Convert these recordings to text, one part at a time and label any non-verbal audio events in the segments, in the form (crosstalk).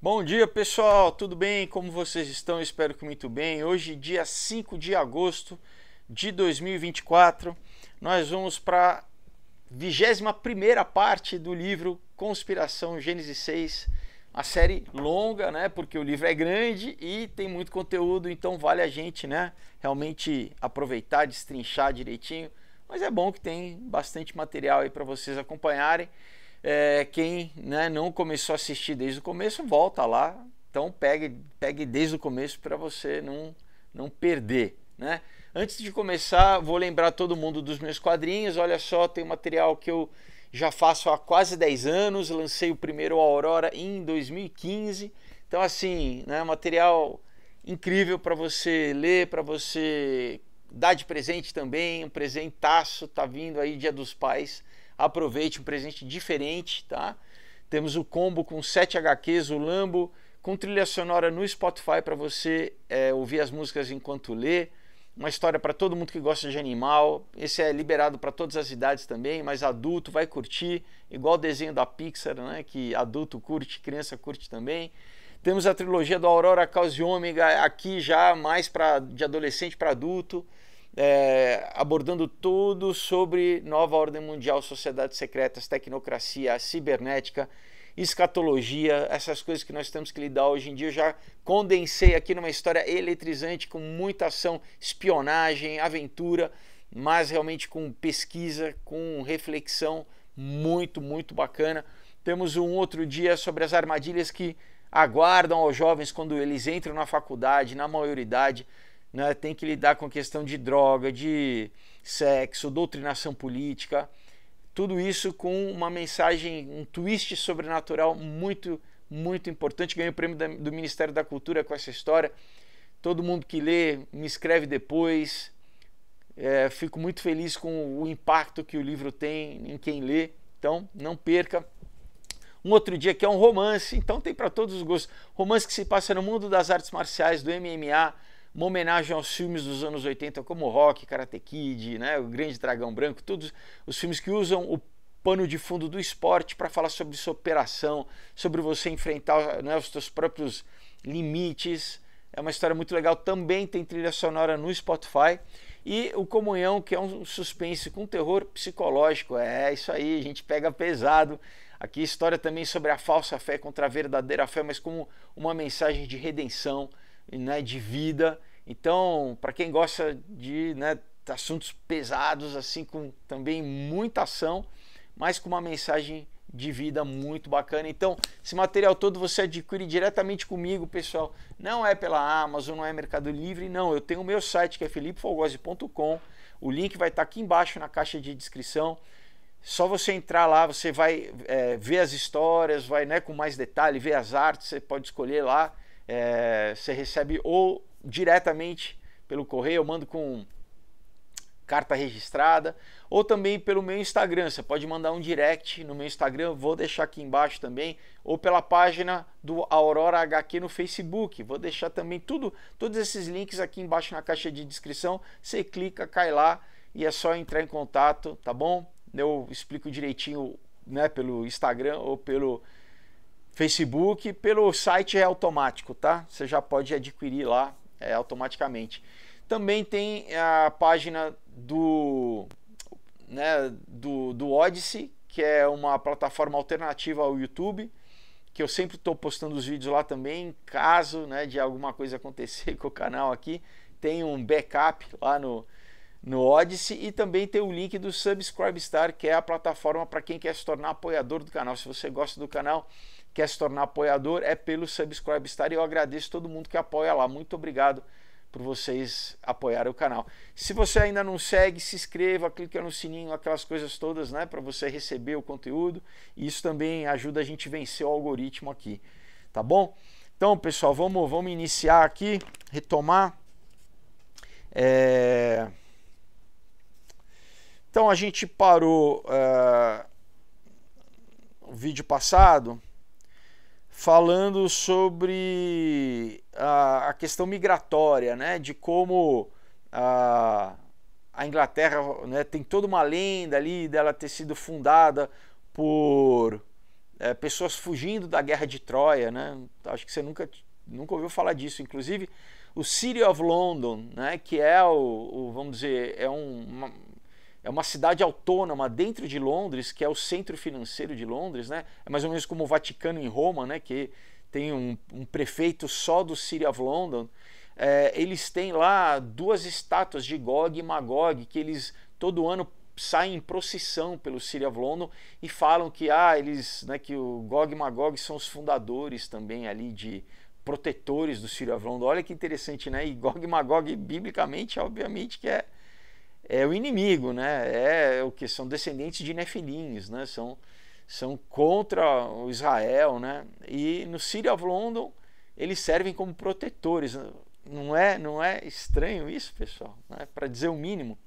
Bom dia pessoal, tudo bem? Como vocês estão? Espero que muito bem. Hoje, dia 5 de agosto de 2024, nós vamos para a 21 parte do livro Conspiração Gênesis 6, a série longa, né? Porque o livro é grande e tem muito conteúdo, então vale a gente, né? Realmente aproveitar, destrinchar direitinho. Mas é bom que tem bastante material aí para vocês acompanharem. É, quem né, não começou a assistir desde o começo, volta lá. Então pegue, pegue desde o começo para você não, não perder. Né? Antes de começar, vou lembrar todo mundo dos meus quadrinhos. Olha só, tem um material que eu já faço há quase 10 anos. Lancei o primeiro Aurora em 2015. Então, assim, né, material incrível para você ler, para você dar de presente também. Um presentaço, tá vindo aí, Dia dos Pais. Aproveite um presente diferente, tá? Temos o combo com 7 HQs, o Lambo, com trilha sonora no Spotify para você é, ouvir as músicas enquanto lê. Uma história para todo mundo que gosta de animal. Esse é liberado para todas as idades também, mas adulto vai curtir, igual o desenho da Pixar, né? Que adulto curte, criança curte também. Temos a trilogia do Aurora Cause Ômega aqui já mais para de adolescente para adulto é, abordando tudo sobre nova ordem mundial, sociedades secretas, tecnocracia, cibernética, escatologia, essas coisas que nós temos que lidar hoje em dia. Eu já condensei aqui numa história eletrizante, com muita ação, espionagem, aventura, mas realmente com pesquisa, com reflexão muito, muito bacana. Temos um outro dia sobre as armadilhas que aguardam aos jovens quando eles entram na faculdade, na maioridade né, tem que lidar com a questão de droga, de sexo, doutrinação política, tudo isso com uma mensagem, um twist sobrenatural muito, muito importante. Ganhei o prêmio da, do Ministério da Cultura com essa história. Todo mundo que lê me escreve depois. É, fico muito feliz com o impacto que o livro tem em quem lê. Então, não perca. Um outro dia que é um romance, então tem para todos os gostos. Romance que se passa no mundo das artes marciais, do MMA, uma homenagem aos filmes dos anos 80, como Rock, Karate Kid, né, O Grande Dragão Branco, todos os filmes que usam o pano de fundo do esporte para falar sobre sua operação, sobre você enfrentar né, os seus próprios limites. É uma história muito legal. Também tem trilha sonora no Spotify. E o Comunhão, que é um suspense com terror psicológico. É isso aí, a gente pega pesado. Aqui história também sobre a falsa fé contra a verdadeira fé, mas como uma mensagem de redenção, né, de vida. Então, para quem gosta de né, assuntos pesados, assim, com também muita ação, mas com uma mensagem de vida muito bacana. Então, esse material todo você adquire diretamente comigo, pessoal. Não é pela Amazon, não é Mercado Livre, não. Eu tenho o meu site que é felipefogose.com. O link vai estar tá aqui embaixo na caixa de descrição. Só você entrar lá, você vai é, ver as histórias, vai né, com mais detalhe, ver as artes, você pode escolher lá. É, você recebe ou diretamente pelo correio, eu mando com carta registrada, ou também pelo meu Instagram. Você pode mandar um direct no meu Instagram, vou deixar aqui embaixo também, ou pela página do Aurora HQ no Facebook. Vou deixar também tudo, todos esses links aqui embaixo na caixa de descrição. Você clica, cai lá e é só entrar em contato, tá bom? Eu explico direitinho, né, pelo Instagram ou pelo Facebook, pelo site é automático, tá? Você já pode adquirir lá é, automaticamente. Também tem a página do, né, do, do Odyssey, que é uma plataforma alternativa ao YouTube, que eu sempre estou postando os vídeos lá também, caso né, de alguma coisa acontecer (laughs) com o canal aqui, tem um backup lá no, no Odyssey e também tem o link do Subscribestar, Star, que é a plataforma para quem quer se tornar apoiador do canal. Se você gosta do canal, quer se tornar apoiador, é pelo Subscribe Star e eu agradeço todo mundo que apoia lá. Muito obrigado por vocês apoiarem o canal. Se você ainda não segue, se inscreva, clique no sininho, aquelas coisas todas, né, para você receber o conteúdo. E isso também ajuda a gente vencer o algoritmo aqui, tá bom? Então, pessoal, vamos, vamos iniciar aqui, retomar. É... Então, a gente parou uh... o vídeo passado falando sobre a, a questão migratória, né? De como a, a Inglaterra né, tem toda uma lenda ali dela ter sido fundada por é, pessoas fugindo da guerra de Troia, né? Acho que você nunca, nunca ouviu falar disso. Inclusive, o City of London, né, que é o, o vamos dizer, é um, uma, é uma cidade autônoma dentro de Londres, que é o centro financeiro de Londres, né? É mais ou menos como o Vaticano em Roma, né? Que tem um, um prefeito só do City of London. É, eles têm lá duas estátuas de Gog e Magog que eles todo ano saem em procissão pelo City of London e falam que ah, eles, né, que o Gog e Magog são os fundadores também ali de protetores do City of London. Olha que interessante, né? E Gog e Magog biblicamente, obviamente que é é o inimigo, né? É o que são descendentes de nefilins, né? São são contra o Israel, né? E no City of London eles servem como protetores. Não é não é estranho isso, pessoal? Né? Para dizer o mínimo.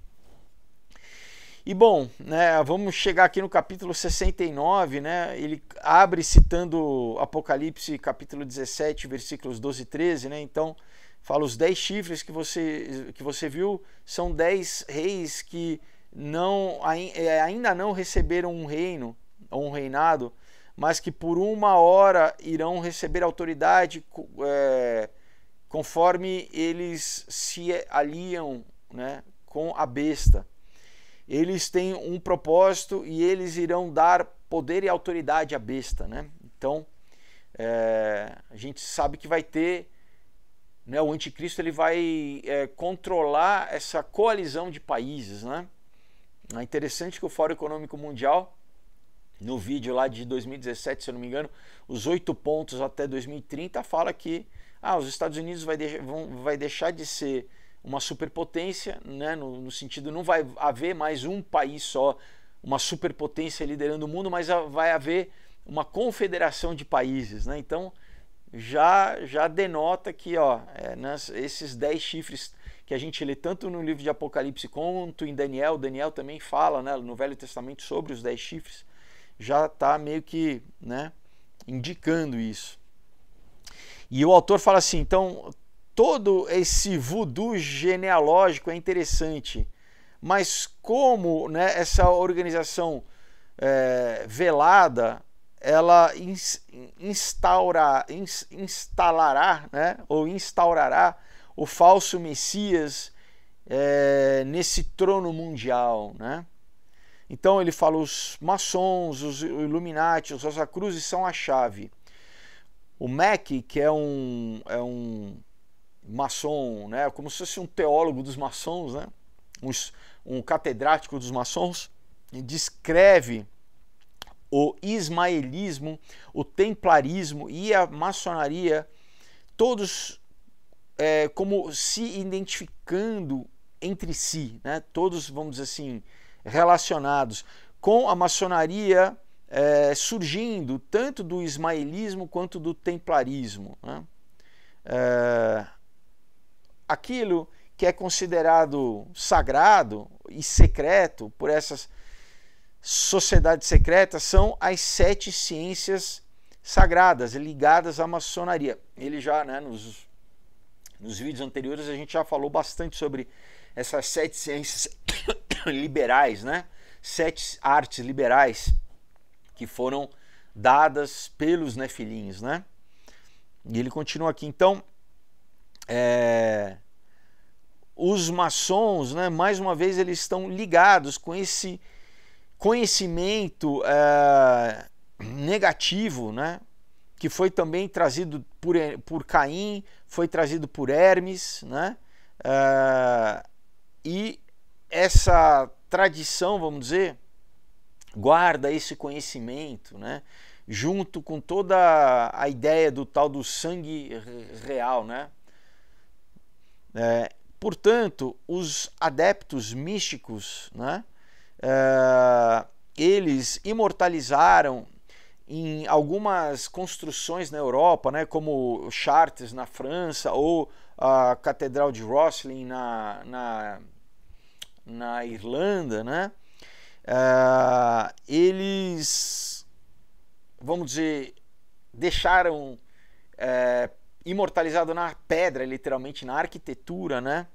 E bom, né, vamos chegar aqui no capítulo 69, né? Ele abre citando Apocalipse capítulo 17, versículos 12 e 13, né? Então, Fala, os dez chifres que você, que você viu são dez reis que não, eh, ainda não receberam um reino ou um reinado, mas que por uma hora irão receber autoridade é, conforme eles se aliam né, com a besta. Eles têm um propósito e eles irão dar poder e autoridade à besta. Né? Então, é, a gente sabe que vai ter né? O anticristo ele vai é, controlar essa coalizão de países. Né? É interessante que o Fórum Econômico Mundial, no vídeo lá de 2017, se eu não me engano, os oito pontos até 2030, fala que ah, os Estados Unidos vai, de, vão, vai deixar de ser uma superpotência, né? no, no sentido não vai haver mais um país só, uma superpotência liderando o mundo, mas vai haver uma confederação de países. Né? Então, já já denota que ó, é, nas, né, esses dez chifres que a gente lê tanto no livro de Apocalipse quanto em Daniel, Daniel também fala né, no Velho Testamento sobre os dez chifres, já está meio que né, indicando isso. E o autor fala assim: então, todo esse voodoo genealógico é interessante, mas como né, essa organização é, velada ela instaura, instalará, né, ou instaurará o falso Messias é, nesse trono mundial, né? Então ele fala os maçons, os Illuminati, os Rosacruzes são a chave. O Mack, que é um, é um maçom, né? como se fosse um teólogo dos maçons, né? um, um catedrático dos maçons, descreve o ismaelismo, o templarismo e a maçonaria, todos é, como se identificando entre si, né? todos, vamos dizer assim, relacionados, com a maçonaria é, surgindo tanto do ismaelismo quanto do templarismo. Né? É, aquilo que é considerado sagrado e secreto por essas sociedades secretas são as sete ciências sagradas ligadas à maçonaria. Ele já, né, nos, nos vídeos anteriores, a gente já falou bastante sobre essas sete ciências (coughs) liberais, né? Sete artes liberais que foram dadas pelos nefilins, né? E ele continua aqui, então, é, os maçons, né, mais uma vez, eles estão ligados com esse conhecimento é, negativo, né? que foi também trazido por, por Caim, foi trazido por Hermes, né? É, e essa tradição, vamos dizer, guarda esse conhecimento, né? junto com toda a ideia do tal do sangue real. Né? É, portanto, os adeptos místicos, né? uh, eles imortalizaram em algumas construções na Europa, né, como Chartres na França ou a Catedral de Rosslyn na, na, na Irlanda, né, uh, eles, vamos dizer, deixaram uh, imortalizado na pedra, literalmente na arquitetura, né,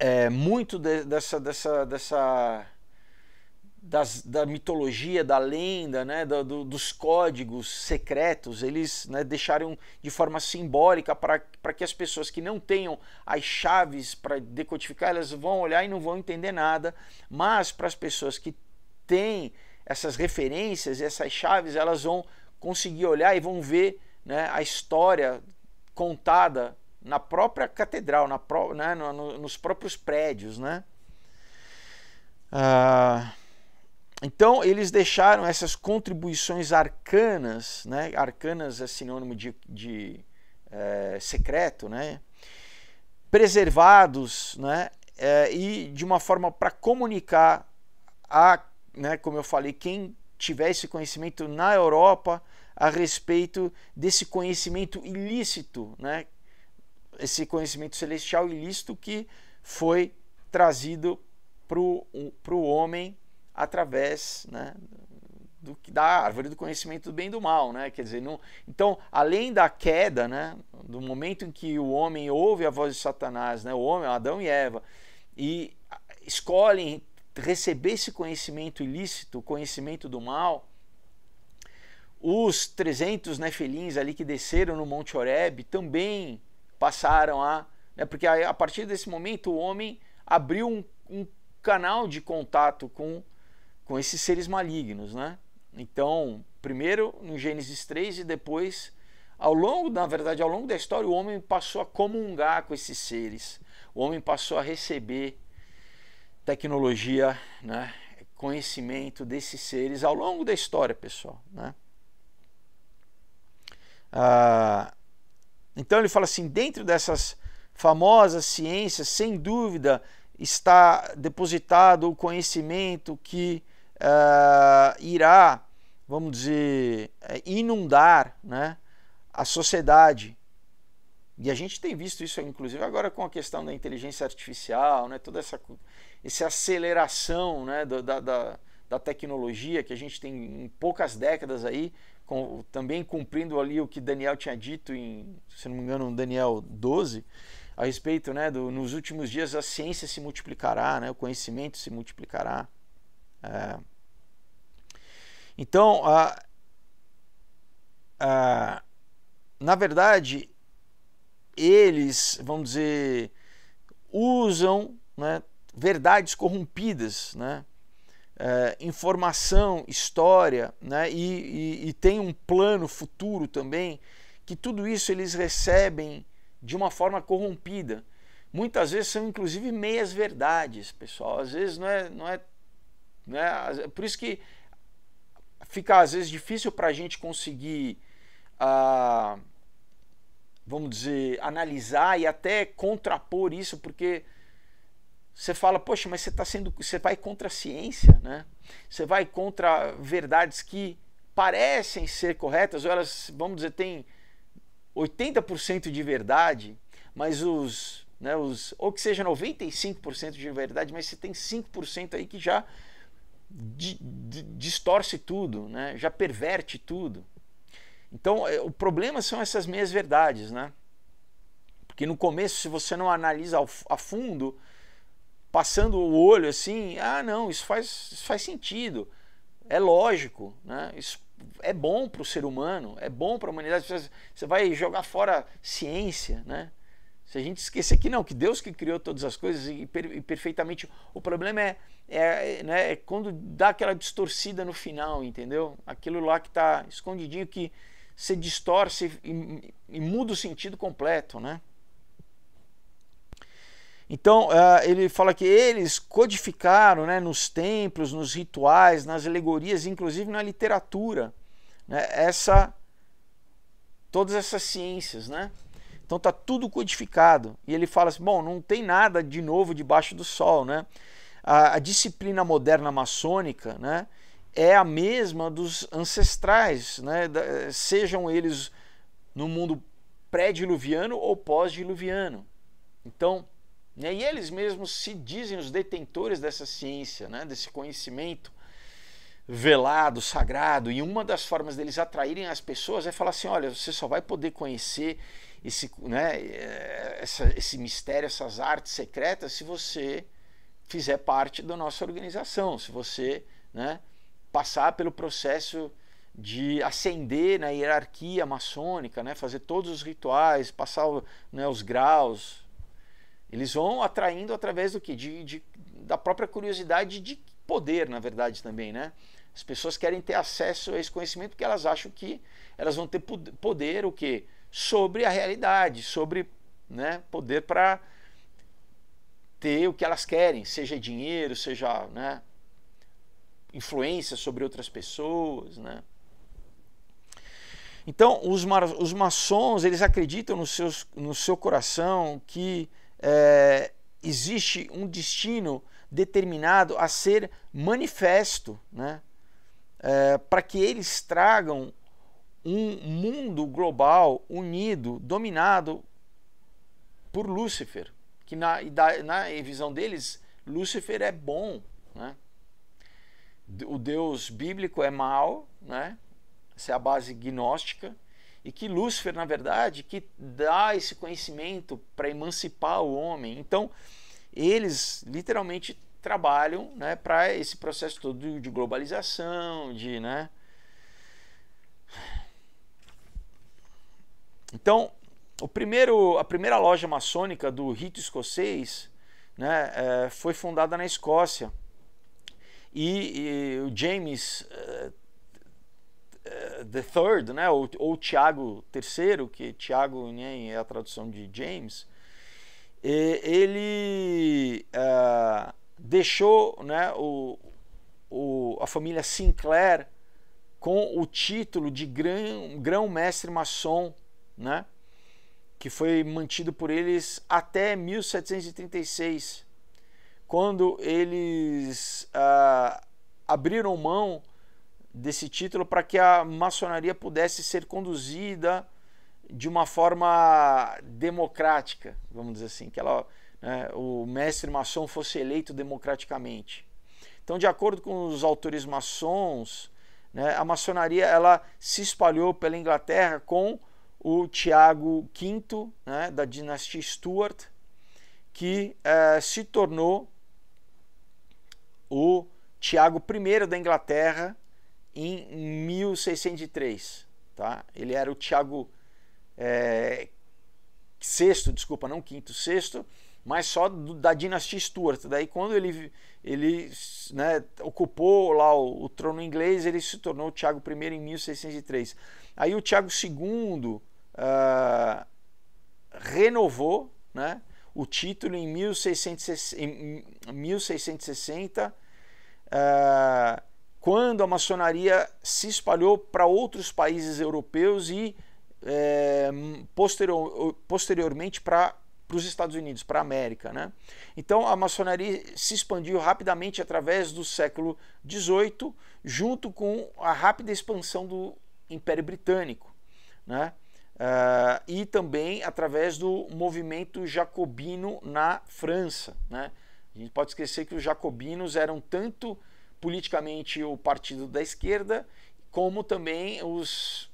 é, muito de, dessa, dessa, dessa das, da mitologia, da lenda, né, do, dos códigos secretos, eles né, deixaram de forma simbólica para que as pessoas que não tenham as chaves para decodificar, elas vão olhar e não vão entender nada, mas para as pessoas que têm essas referências, essas chaves, elas vão conseguir olhar e vão ver né, a história contada na própria catedral, na pro, né, no, no, nos próprios prédios, né? Ah, então eles deixaram essas contribuições arcanas, né? Arcanas é sinônimo de, de é, secreto, né? Preservados, né? É, e de uma forma para comunicar a, né? Como eu falei, quem tiver esse conhecimento na Europa a respeito desse conhecimento ilícito, né? esse conhecimento celestial ilícito que foi trazido para o homem através né, do, da árvore do conhecimento do bem e do mal, né? Quer dizer, não, então, além da queda, né, do momento em que o homem ouve a voz de Satanás, né, o homem, Adão e Eva, e escolhem receber esse conhecimento ilícito, o conhecimento do mal, os 300 nefelins né, ali que desceram no Monte Horeb também passaram a. Né, porque a, a, partir desse momento o homem abriu um, um canal de contato com, com esses seres malignos. Né? Então, primeiro no Gênesis 3 e depois, ao longo, na verdade, ao longo da história, o homem passou a comungar com esses seres. O homem passou a receber tecnologia, né, conhecimento desses seres ao longo da história, pessoal. Né? Ah, então ele fala assim: dentro dessas famosas ciências, sem dúvida, está depositado o conhecimento que uh, irá, vamos dizer, eh, inundar né, a sociedade. E a gente tem visto isso, inclusive, agora com a questão da inteligência artificial, né, toda essa, essa aceleração né, da, da, da tecnologia que a gente tem em poucas décadas aí com, também cumprindo ali o que Daniel tinha dito em, se não me engano, Daniel 12, a respeito, né, do, nos últimos dias a ciência se multiplicará, né, o conhecimento se multiplicará. É. Então, a, a, na verdade, eles, vamos dizer, usam né, verdades corrompidas, né? Eh, informação, história, né? E, e, e tem um plano futuro também, que tudo isso eles recebem de uma forma corrompida. Muitas vezes são inclusive meias verdades, pessoal. Às vezes não é, não é, não né, é por isso que fica às vezes difícil para a gente conseguir, ah, vamos dizer, analisar e até contrapor isso, porque você fala, poxa, mas você está sendo, você vai contra a ciência, né? Você vai contra verdades que parecem ser corretas, ou elas, vamos dizer, têm 80% de verdade, mas os, né, os ou que seja 95% de verdade, mas você tem 5% aí que já di, di, distorce tudo, né? Já perverte tudo. Então, é, o problema são essas meias verdades, né? Porque no começo, se você não analisa a fundo, passando o olho assim, ah, não, isso faz, isso faz sentido, é lógico, né? Isso é bom para o ser humano, é bom para a humanidade. Você vai jogar fora ciência, né? Se a gente esquecer que não, que Deus que criou todas as coisas e, per, e perfeitamente. O problema é, é, né, é quando dá aquela distorcida no final, entendeu? Aquilo lá que está escondidinho que se distorce e, e muda o sentido completo, né? Então, eh, ele fala que eles codificaram né, nos templos, nos rituais, nas alegorias, inclusive na literatura, né, essa, todas essas ciências. Né? Então, está tudo codificado. E ele fala assim: bom, não tem nada de novo debaixo do sol. Né? A, a disciplina moderna maçônica né, é a mesma dos ancestrais, né, da, sejam eles no mundo pré-diluviano ou pós-diluviano. Então né? E eles mesmos se dizem os detentores dessa ciência, né? desse conhecimento velado, sagrado, e uma das formas deles atraírem as pessoas é falar assim: olha, você só vai poder conhecer esse, né, eh, essa, esse mistério, essas artes secretas, se você fizer parte da nossa organização, se você né, passar pelo processo de ascender na hierarquia maçônica, né, fazer todos os rituais, passar né, os graus, eles vão atraindo através do que? De, de, da própria curiosidade de poder, na verdade, também, né? As pessoas querem ter acesso a esse conhecimento porque elas acham que elas vão ter poder o quê? sobre a realidade, sobre né, poder para ter o que elas querem, seja dinheiro, seja né, influência sobre outras pessoas. Né? Então, os, os maçons eles acreditam no, seus, no seu coração que é, existe um destino determinado a ser manifesto, né? É, para que eles tragam um mundo global unido, dominado por Lúcifer, que na, na visão deles, Lúcifer é bom, né? O Deus bíblico é mau, né? Essa é a base gnóstica e que Lúcifer, na verdade, que dá esse conhecimento para emancipar o homem. Então, eles literalmente trabalham né, para esse processo todo de globalização, de, né? Então, o primeiro, a primeira loja maçônica do rito escocês né, é, foi fundada na Escócia. E, e o James eh, eh, the Third, né? ou, ou Tiago Terceiro, que Tiago né, é a tradução de James, ele uh, deixou né, o, o, a família Sinclair com o título de grão-mestre grão maçom, né, que foi mantido por eles até 1736, quando eles uh, abriram mão desse título para que a maçonaria pudesse ser conduzida de uma forma democrática, vamos dizer assim, que ela, né, o mestre maçom fosse eleito democraticamente. Então, de acordo com os autores maçons, né, a maçonaria ela se espalhou pela Inglaterra com o Tiago V, né, da dinastia Stuart, que eh, se tornou o Tiago I da Inglaterra, em 1603. Tá? Ele era o Tiago é, VI, desculpa, não quinto, sexto, mas só do, da dinastia Stuart. Daí quando ele, ele né, ocupou lá o, o, trono inglês, ele se tornou Tiago I em 1603. Aí o Tiago II uh, ah, renovou né, o título em 1660, em 1660 uh, quando a maçonaria se espalhou para outros países europeus e é, posterior, posteriormente para os Estados Unidos, para a América. Né? Então a maçonaria se expandiu rapidamente através do século XVIII, junto com a rápida expansão do Império Britânico. Né? Uh, e também através do movimento jacobino na França. Né? A gente pode esquecer que os jacobinos eram tanto politicamente o partido da esquerda, como também os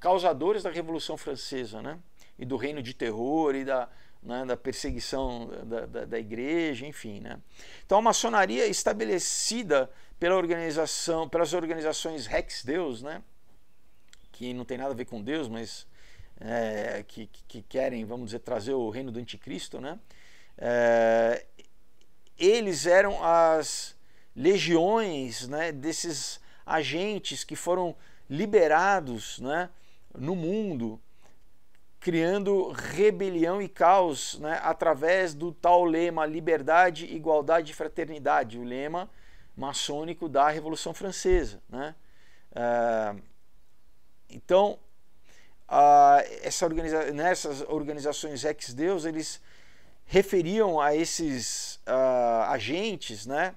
causadores da Revolução Francesa, né? E do reino de terror e da, né, da perseguição da, da, da, igreja, enfim, né? Então a maçonaria estabelecida pela organização, pelas organizações Rex Deus, né? Que não tem nada a ver com Deus, mas é, que, que, querem, vamos dizer, trazer o reino do anticristo, né? É, eles eram as legiões né, desses agentes que foram liberados né, no mundo, criando rebelião e caos né, através do tal lema liberdade, igualdade e fraternidade, o lema maçônico da Revolução Francesa. Né? Uh, então, uh, essa organiza nessas né, organizações ex-deus, eles referiam a esses uh, agentes, né,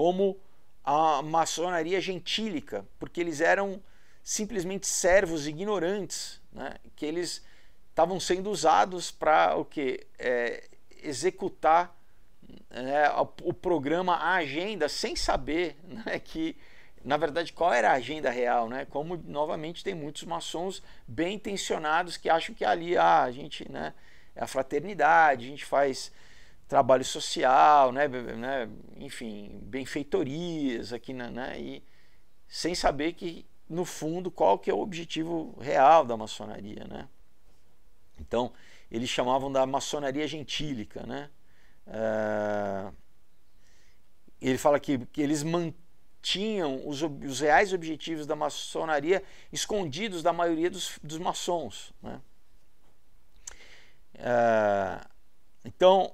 como a maçonaria gentílica, porque eles eram simplesmente servos ignorantes, né? que eles estavam sendo usados para o que é, executar né, o programa, a agenda, sem saber (laughs) né, que na verdade qual era a agenda real, né? Como novamente tem muitos maçons bem intencionados que acham que ali ah, a gente, né, é a fraternidade, a gente faz trabalho social, né, né, enfim, benfeitorias aqui, né, e sem saber que no fundo qual que é o objetivo real da maçonaria, né? Então eles chamavam da maçonaria gentílica, né? Uh, ele fala que, que eles mantinham os, os, reais objetivos da maçonaria escondidos da maioria dos, dos maçons. Né? Uh, então,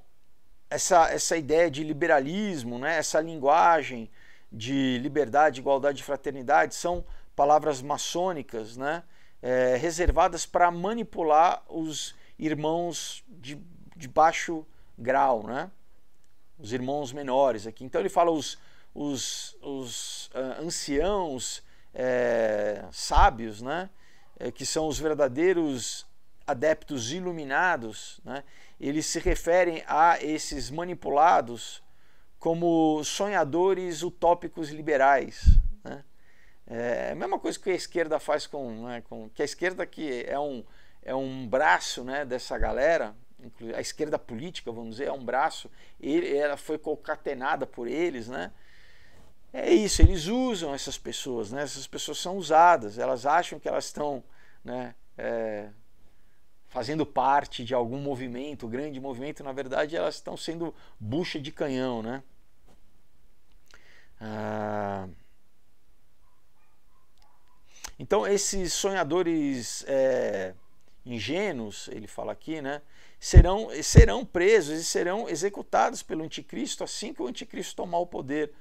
essa, essa ideia de liberalismo, né? essa linguagem de liberdade, igualdade e fraternidade são palavras maçônicas, né? É, reservadas para manipular os irmãos de, de baixo grau, né? os irmãos menores aqui. Então ele fala os, os, os uh, anciãos é, sábios, né? É, que são os verdadeiros adeptos iluminados, né? eles se referem a esses manipulados como sonhadores utópicos liberais. Né? É a mesma coisa que a esquerda faz com, né, com que a esquerda que é um, é um braço né, dessa galera, a esquerda política, vamos dizer, é um braço, ele, ela foi concatenada por eles, né? É isso, eles usam essas pessoas, né? Essas pessoas são usadas, elas acham que elas estão, né? É, fazendo parte de algum movimento, grande movimento, na verdade elas estão sendo bucha de canhão, né? Ah... Então esses sonhadores é, ingênuos, ele fala aqui, né, serão, serão presos e serão executados pelo anticristo assim que o anticristo tomar o poder,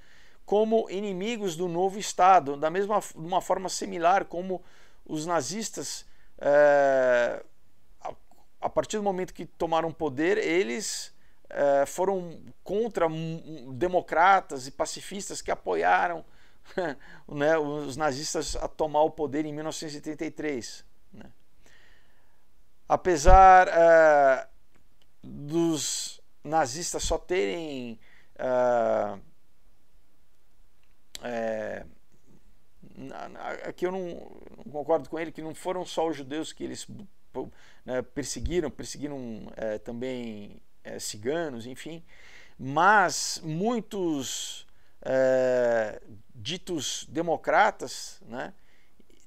como inimigos do novo Estado, da mesma uma forma similar como os nazistas é, a partir do momento que tomaram poder, eles eh, foram contra democratas e pacifistas que apoiaram (laughs) né, os nazistas a tomar o poder em 1933. Né? Apesar eh, dos nazistas só terem é, aqui eu não, não, concordo com ele que não foram só os judeus que eles né, perseguiram, perseguiram é, também é, ciganos, enfim. Mas muitos é, ditos democratas né,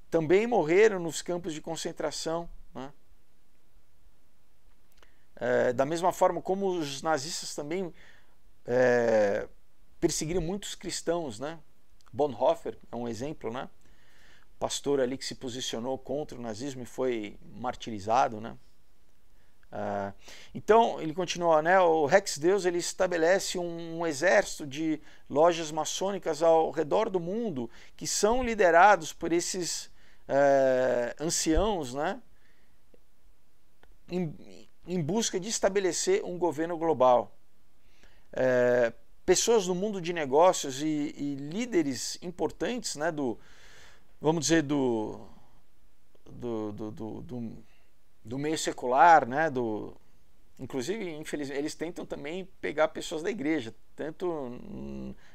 também morreram nos campos de concentração. Né? É, da mesma forma como os nazistas também é, perseguiram muitos cristãos, né? Bonhoeffer é um exemplo, né? pastor ali que se posicionou contra o nazismo e foi martirizado, né? Uh, então ele continua, né? O Rex Deus ele estabelece um, um, exército de lojas maçônicas ao redor do mundo que são liderados por esses uh, anciãos, né? Em, em, busca de estabelecer um governo global. Uh, pessoas do mundo de negócios e, e líderes importantes, né? Do, vamos dizer, do, do, do, do, do meio secular, né? do, inclusive, infelizmente, eles tentam também pegar pessoas da igreja, tanto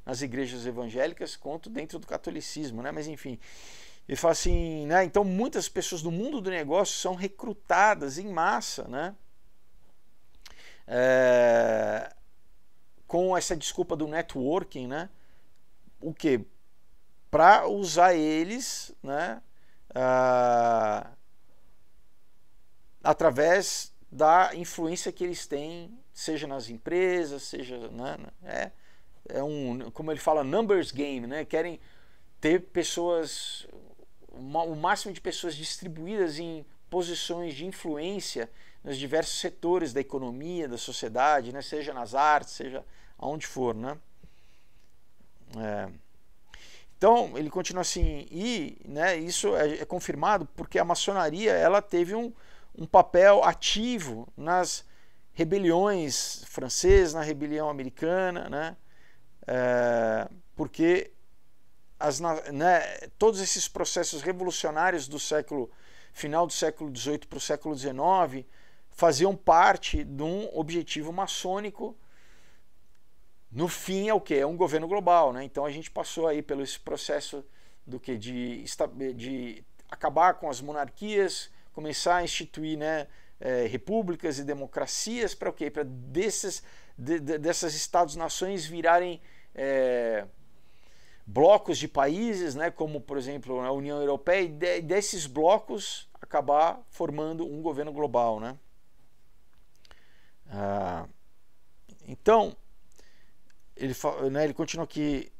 nas igrejas evangélicas quanto dentro do catolicismo, né? Mas enfim, e fala assim, né? Então muitas pessoas do mundo do negócio são recrutadas em massa, né? É... com essa desculpa do networking, né? O que para usar eles né, ah, através da influência que eles têm, seja nas empresas, seja. Né, né, é, é um, como ele fala, numbers game, né? Querem ter pessoas, o máximo de pessoas distribuídas em posições de influência nos diversos setores da economia, da sociedade, né? Seja nas artes, seja aonde for, né? É. Então, ele continua assim, e né, isso é, é confirmado porque a maçonaria ela teve um, um papel ativo nas rebeliões francesas, na rebelião americana, né? É, porque as, né, todos esses processos revolucionários do século final do século XVIII para o século XIX faziam parte de um objetivo maçônico no fim é o que? É um governo global, né? Então a gente passou aí pelo esse processo do que? De, de acabar com as monarquias, começar a instituir né, é, repúblicas e democracias para o quê? Para desses de, de, dessas estados-nações virarem é, blocos de países, né, como por exemplo a União Europeia, e de, desses blocos acabar formando um governo global, né? Ah, então ele, né, ele continua que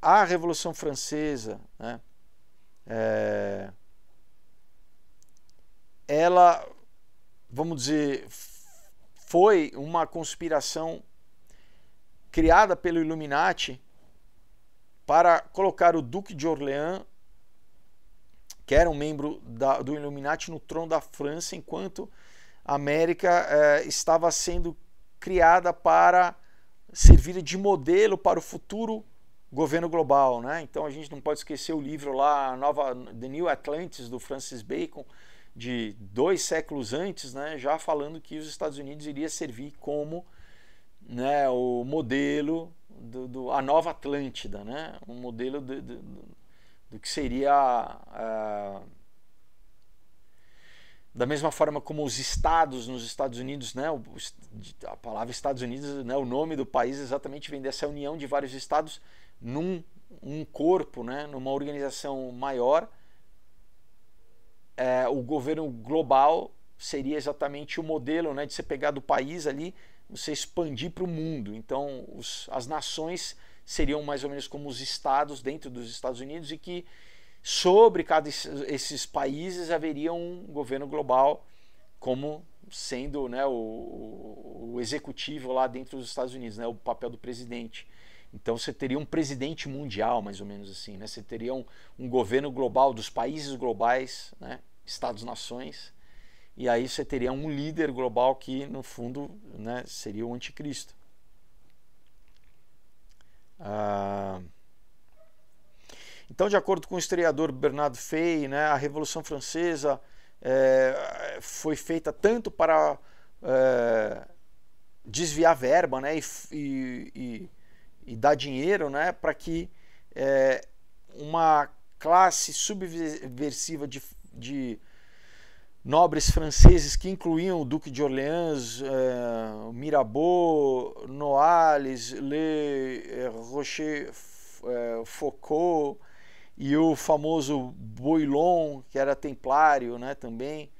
a Revolução Francesa, né, é, ela, vamos dizer, foi uma conspiração criada pelo Illuminati para colocar o Duque de Orleans, que era um membro da, do Illuminati, no trono da França, enquanto a América é, estava sendo criada para servir de modelo para o futuro governo global, né? Então a gente não pode esquecer o livro lá, Nova The New Atlantis do Francis Bacon, de dois séculos antes, né? Já falando que os Estados Unidos iria servir como, né? O modelo do, do a Nova Atlântida, né? Um modelo do, do, do que seria uh, da mesma forma como os estados nos Estados Unidos, né, a palavra Estados Unidos, né, o nome do país exatamente vem dessa união de vários estados num um corpo, né, numa organização maior. É, o governo global seria exatamente o modelo né, de você pegar do país ali, você expandir para o mundo. Então, os, as nações seriam mais ou menos como os estados dentro dos Estados Unidos e que sobre cada esses países haveria um governo global como sendo né, o, o, executivo lá dentro dos Estados Unidos, né, o papel do presidente. Então você teria um presidente mundial, mais ou menos assim, né? Você teria um, um governo global dos países globais, né? Estados-nações, e aí você teria um líder global que, no fundo, né, seria o anticristo. Então, de acordo com o historiador Bernardo Fey, né, a Revolução Francesa é, foi feita tanto para é, desviar verba né, e, e, e dar dinheiro né, para que é, uma classe subversiva de, de, nobres franceses que incluíam o Duque de Orleans, é, Mirabeau, Noailles, Le é, Rocher, é, Foucault, e o famoso Boilon, que era templário né, também,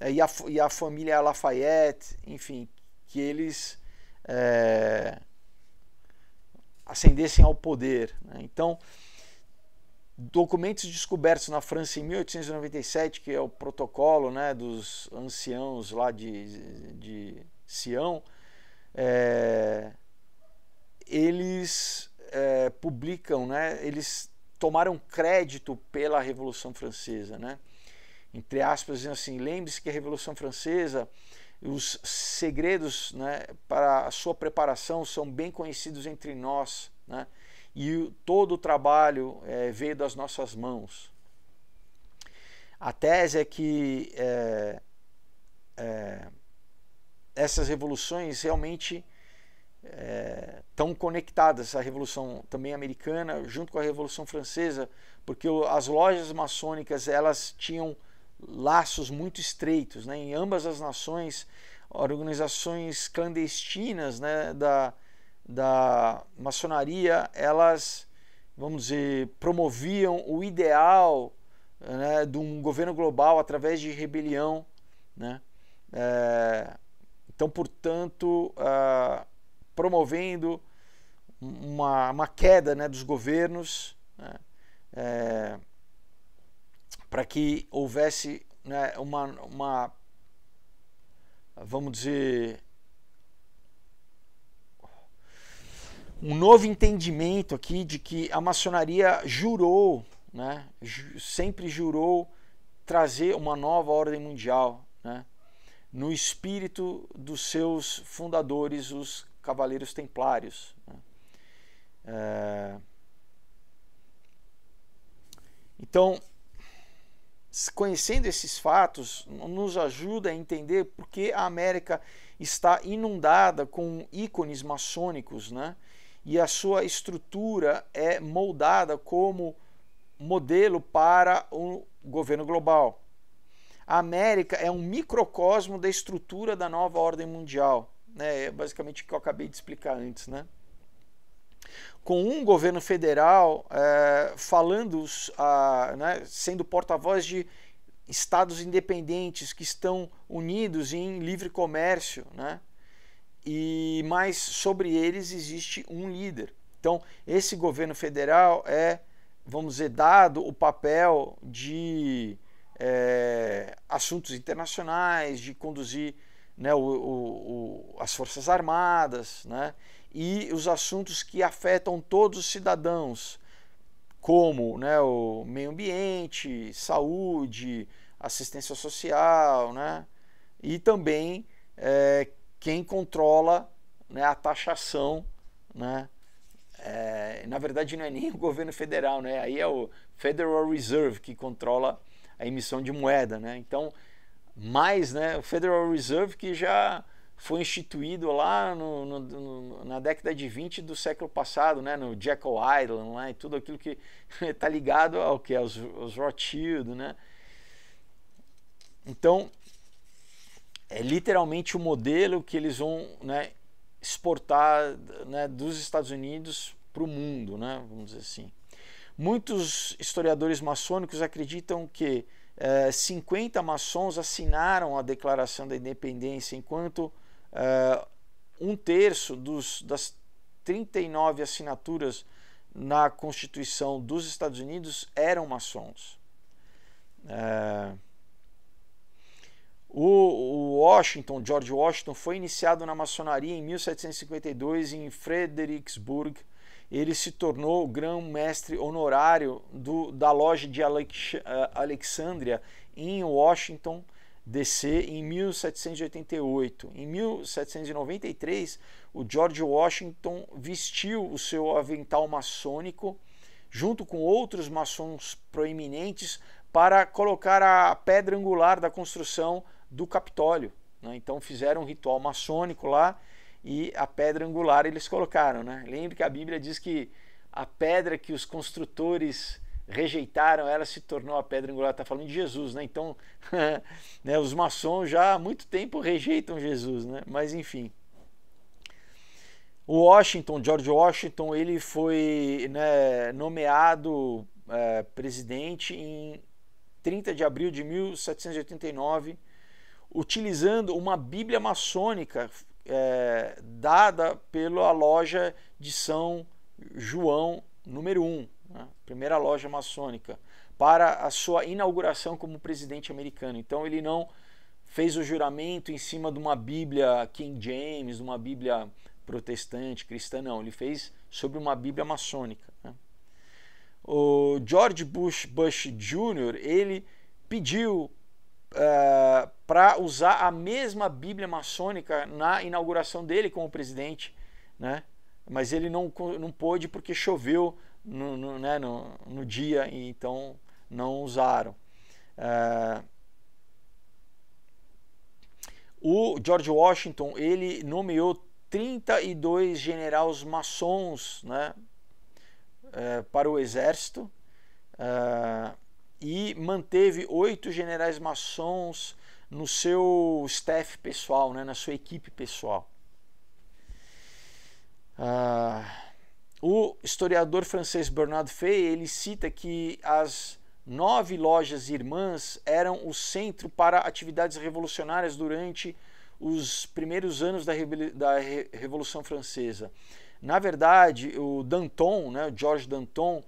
é, e a, e a família Lafayette, enfim, que eles é, ascendessem ao poder. Né? Então, documentos descobertos na França em 1897, que é o protocolo né, dos anciãos lá de, de Sião, é, eles é, publicam, né, eles tomaram crédito pela Revolução Francesa, né? Entre aspas, dizendo assim, lembre-se que a Revolução Francesa, os segredos né, para a sua preparação são bem conhecidos entre nós, né? E todo o trabalho é, veio das nossas mãos. A tese é que é, é, essas revoluções realmente estão conectadas a revolução também americana junto com a revolução francesa porque as lojas maçônicas elas tinham laços muito estreitos né, em ambas as nações organizações clandestinas né, da, da maçonaria elas vamos dizer promoviam o ideal né, de um governo global através de rebelião né, é, então portanto a, promovendo uma, uma queda né, dos governos né, é, para que houvesse né, uma, uma, vamos dizer, um novo entendimento aqui de que a maçonaria jurou, né, sempre jurou trazer uma nova ordem mundial, né, no espírito dos seus fundadores, os Cavaleiros Templários. Né? É... Então, conhecendo esses fatos, nos ajuda a entender por que a América está inundada com ícones maçônicos, né? E a sua estrutura é moldada como modelo para o governo global. A América é um microcosmo da estrutura da nova ordem mundial né? É basicamente o que eu acabei de explicar antes, né? Com um governo federal é, falando, a, né, sendo porta-voz de estados independentes que estão unidos em livre comércio, né? E mais sobre eles existe um líder. Então, esse governo federal é, vamos dizer, dado o papel de é, assuntos internacionais, de conduzir né, o, o, o, as Forças Armadas né, e os assuntos que afetam todos os cidadãos, como né, o meio ambiente, saúde, assistência social, né, e também é, quem controla né, a taxação. Né, é, na verdade, não é nem (laughs) o governo federal, né, aí é o Federal Reserve que controla a emissão de moeda. Né, então, mais né, o Federal Reserve que já foi instituído lá no, no, no, na década de 20 do século passado, né, no Jekyll Island lá, e tudo aquilo que está (laughs) ligado ao que? Aos, aos Rothschild. Né? Então, é literalmente o modelo que eles vão né, exportar né, dos Estados Unidos para o mundo, né, vamos dizer assim. Muitos historiadores maçônicos acreditam que 50 é, maçons assinaram a Declaração da Independência, enquanto uh, um terço dos, das 39 assinaturas na Constituição dos Estados Unidos eram maçons. Uh, o, Washington, George Washington, foi iniciado na maçonaria em 1752 em Fredericksburg, ele se tornou grão-mestre honorário do, da loja de Alex, eh, Alexandria em Washington, D.C., em 1788. Em 1793, o George Washington vestiu o seu avental maçônico junto com outros maçons proeminentes para colocar a pedra angular da construção do Capitólio. Né? Então fizeram um ritual maçônico lá e a pedra angular eles colocaram. Né? Lembre que a Bíblia diz que a pedra que os construtores rejeitaram, ela se tornou a pedra angular. Está falando de Jesus, né? Então, (laughs) né, os maçons já há muito tempo rejeitam Jesus, né? Mas enfim. O Washington, George Washington, ele foi né, nomeado é, presidente em 30 de abril de 1789, utilizando uma Bíblia maçônica é, dada pela loja de São João número 1, né? primeira loja maçônica, para a sua inauguração como presidente americano. Então ele não fez o juramento em cima de uma Bíblia King James, uma Bíblia protestante, cristã, não. Ele fez sobre uma Bíblia maçônica. Né? O George Bush, Bush Jr., ele pediu uh, eh, para usar a mesma Bíblia maçônica na inauguração dele como presidente, né? Mas ele não, não pôde porque choveu no, no, né, no, no dia, e então não usaram. Uh, o George Washington ele nomeou 32 generais maçons né, uh, para o exército. Uh, e manteve oito generais maçons no seu staff pessoal, né, na sua equipe pessoal. Ah, o historiador francês Bernard Fay ele cita que as nove lojas irmãs eram o centro para atividades revolucionárias durante os primeiros anos da, da Re Revolução Francesa. Na verdade, o Danton, né, o Georges Danton,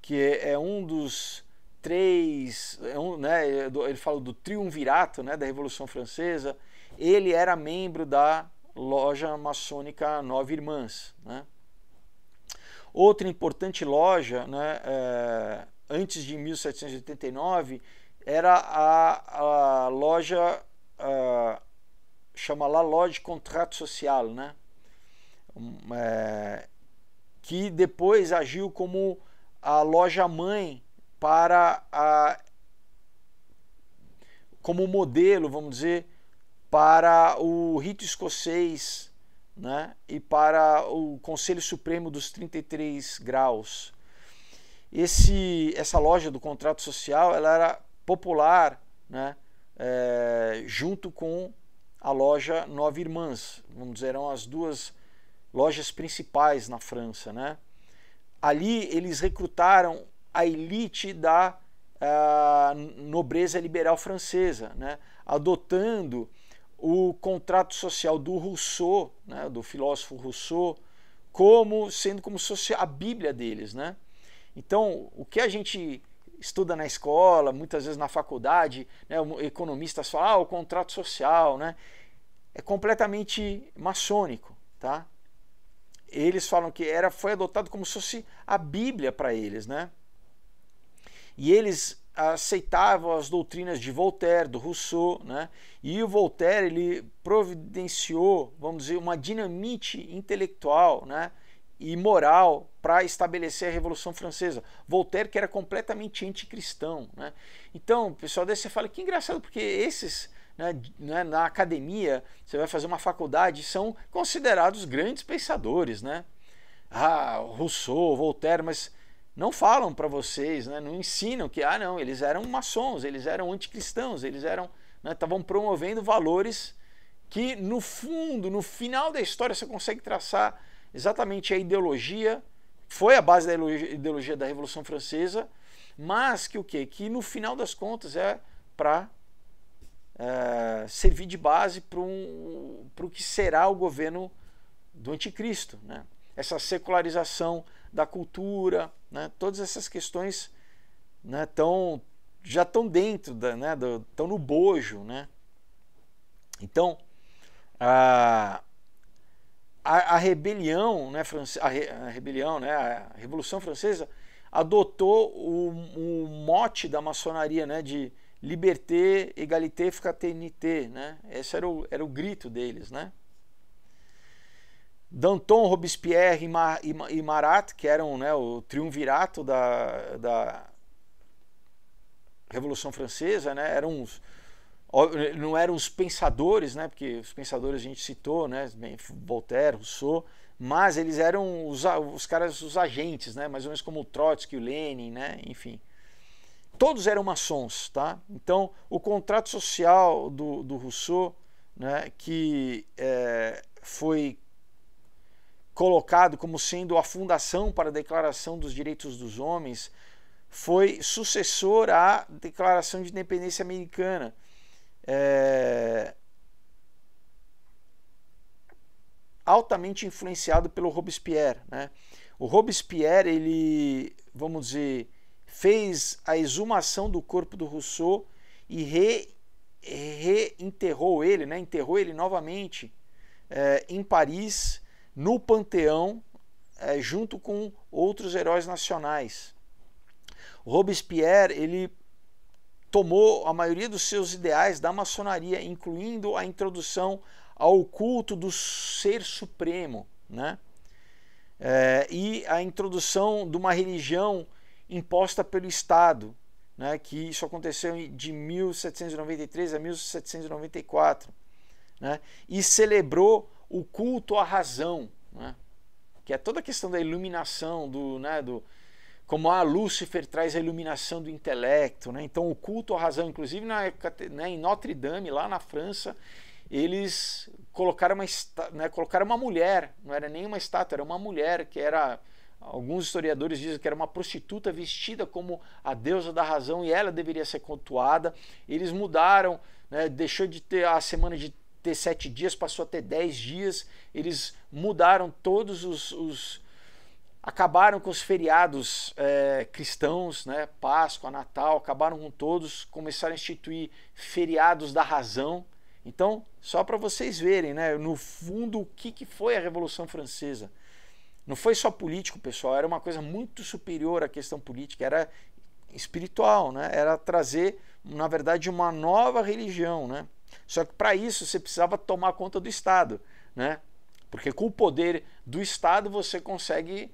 que é um dos três, é um, né, é ele fala do triunvirato né, da Revolução Francesa, ele era membro da loja maçônica Nove Irmãs. Né? Outra importante loja, né, é, antes de 1789, era a, a loja, a, chama lá Loja de Contrato Social, né? É, que depois agiu como a loja mãe para a como modelo, vamos dizer, para o rito escocês, né? E para o Conselho Supremo dos 33 graus. Esse essa loja do contrato social, ela era popular, né? É, junto com a loja Nove Irmãs, vamos dizer, eram as duas lojas principais na França, né? Ali eles recrutaram a elite da a ah, nobreza liberal francesa, né? adotando o contrato social do Rousseau, né? do filósofo Rousseau, como sendo como a Bíblia deles, né? Então, o que a gente estuda na escola, muitas vezes na faculdade, né, economistas falam, ah, o contrato social, né? É completamente maçônico, tá? Eles falam que era foi adotado como se fosse a Bíblia para eles, né? e eles aceitavam as doutrinas de Voltaire, do Rousseau, né? E o Voltaire ele providenciou, vamos dizer, uma dinamite intelectual, né? E moral para estabelecer a Revolução Francesa. Voltaire que era completamente anticristão, né? Então, pessoal, daí você fala que engraçado porque esses né, né na academia, você vai fazer uma faculdade, são considerados grandes pensadores, né? Ah, Rousseau, Voltaire, mas não falam para vocês, né? não ensinam que, ah, não, eles eram maçons, eles eram anticristãos, eles eram né, estavam né, promovendo valores que, no fundo, no final da história, você consegue traçar exatamente a ideologia, foi a base da ideologia da Revolução Francesa, mas que o que Que no final das contas é para é, servir de base para um, o que será o governo do anticristo. Né? Essa secularização da cultura, né? todas essas questões né, já estão dentro, da, né, estão no bojo. Né? Então, a, a, a rebelião, né, a, re, a rebelião né, a Revolução Francesa adotou o, o mote da maçonaria né, de liberté, égalité, fraternité. Né? Esse era o, era o grito deles. Né? Danton, Robespierre e Marat, que eram né, o triunvirato da, da Revolução Francesa, né, eram os, não eram os pensadores, né, porque os pensadores a gente citou, né, Voltaire, Rousseau, mas eles eram os, os caras, os agentes, né, mais ou menos como o Trotsky, o Lenin, né, enfim. Todos eram maçons, tá? Então, o contrato social do, do Rousseau, né, que é, foi colocado como sendo a fundação para a Declaração dos Direitos dos Homens, foi sucessor à Declaração de Independência Americana. É... altamente influenciado pelo Robespierre, né? O Robespierre, ele, vamos dizer, fez a exumação do corpo do Rousseau e re, reenterrou ele, né? enterrou ele novamente é, em Paris, no panteão é, junto com outros heróis nacionais. Robespierre ele tomou a maioria dos seus ideais da maçonaria, incluindo a introdução ao culto do Ser Supremo, né? É, e a introdução de uma religião imposta pelo Estado, né? Que isso aconteceu de 1793 a 1794, né? E celebrou o culto à razão, né? que é toda a questão da iluminação, do, né, do, como a ah, Lúcifer traz a iluminação do intelecto. Né? Então, o culto à razão, inclusive na né, em Notre Dame, lá na França, eles colocaram uma, né, colocaram uma mulher, não era nem uma estátua, era uma mulher que era. Alguns historiadores dizem que era uma prostituta vestida como a deusa da razão e ela deveria ser cultuada. Eles mudaram, né, deixou de ter a semana de ter sete dias, passou a ter dez dias. Eles mudaram todos os. os acabaram com os feriados é, cristãos, né? Páscoa, Natal, acabaram com todos, começaram a instituir feriados da razão. Então, só para vocês verem, né? No fundo, o que, que foi a Revolução Francesa? Não foi só político, pessoal, era uma coisa muito superior à questão política, era espiritual, né? Era trazer, na verdade, uma nova religião, né? Só que para isso você precisava tomar conta do Estado, né? Porque com o poder do Estado você consegue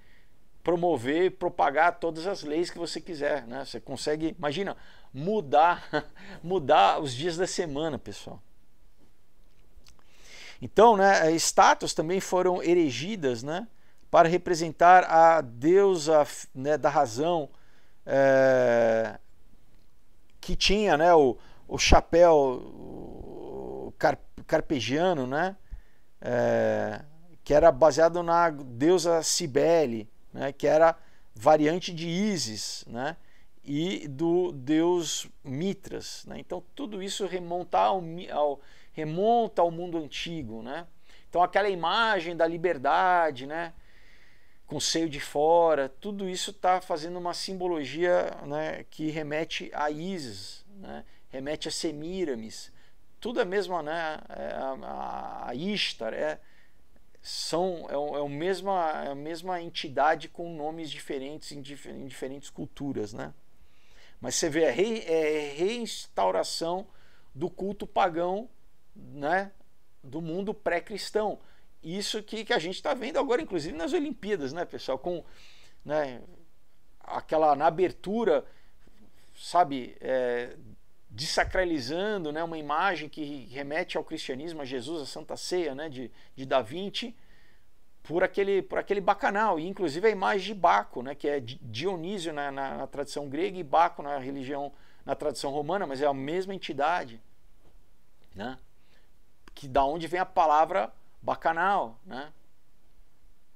promover, propagar todas as leis que você quiser, né? Você consegue, imagina, mudar, (laughs) mudar os dias da semana, pessoal. Então, né, eh, estátuas também foram erigidas, né, para representar a deusa né, da razão é, que tinha, né, o, o chapéu, car, carpegiano, né? É, que era baseado na deusa Cibele, né? que era variante de Isis, né? e do deus Mitras. Né? Então tudo isso remonta ao, ao, remonta ao mundo antigo. Né? Então aquela imagem da liberdade, né? com seio de fora, tudo isso está fazendo uma simbologia né? que remete a Isis, né? remete a Semiramis, tudo é mesmo, né? É, a, a Ishtar é são é, o, é o mesma é a mesma entidade com nomes diferentes em, dif, em diferentes culturas, né? Mas você vê a, é re, é, reinstauração do culto pagão, né? Do mundo pré-cristão. Isso que, que a gente está vendo agora, inclusive nas Olimpíadas, né, pessoal? Com né, aquela na abertura, sabe? É, desacralizando né, uma imagem que remete ao cristianismo, a Jesus, a Santa Ceia né, de, de Da Vinci, por aquele, por aquele bacanal. E, inclusive, a imagem de Baco, né, que é Dionísio na, na, na tradição grega e Baco na religião, na tradição romana, mas é a mesma entidade. Né? Que da onde vem a palavra bacanal, né?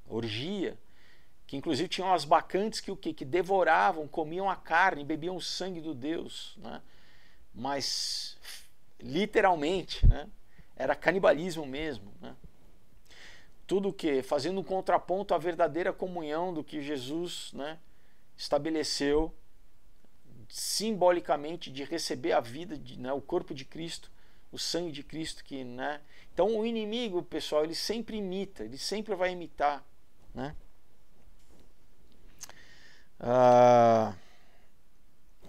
orgia que inclusive tinham as bacantes que o quê? que devoravam, comiam a carne, bebiam o sangue do Deus, né? mas literalmente, né? Era canibalismo mesmo, né? Tudo que fazendo um contraponto à verdadeira comunhão do que Jesus, né, estabeleceu simbolicamente de receber a vida de, né, o corpo de Cristo, o sangue de Cristo que, né? Então o inimigo, pessoal, ele sempre imita, ele sempre vai imitar, né? Ah,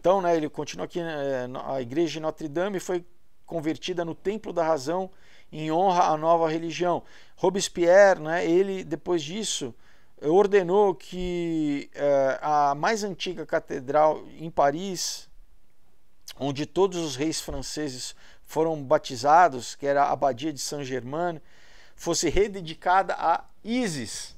então, né, ele continua aqui, né, a igreja de Notre Dame foi convertida no Templo da Razão em honra à nova religião. Robespierre, né, ele depois disso ordenou que eh, a mais antiga catedral em Paris, onde todos os reis franceses foram batizados, que era a abadia de Saint-Germain, fosse rededicada a Isis.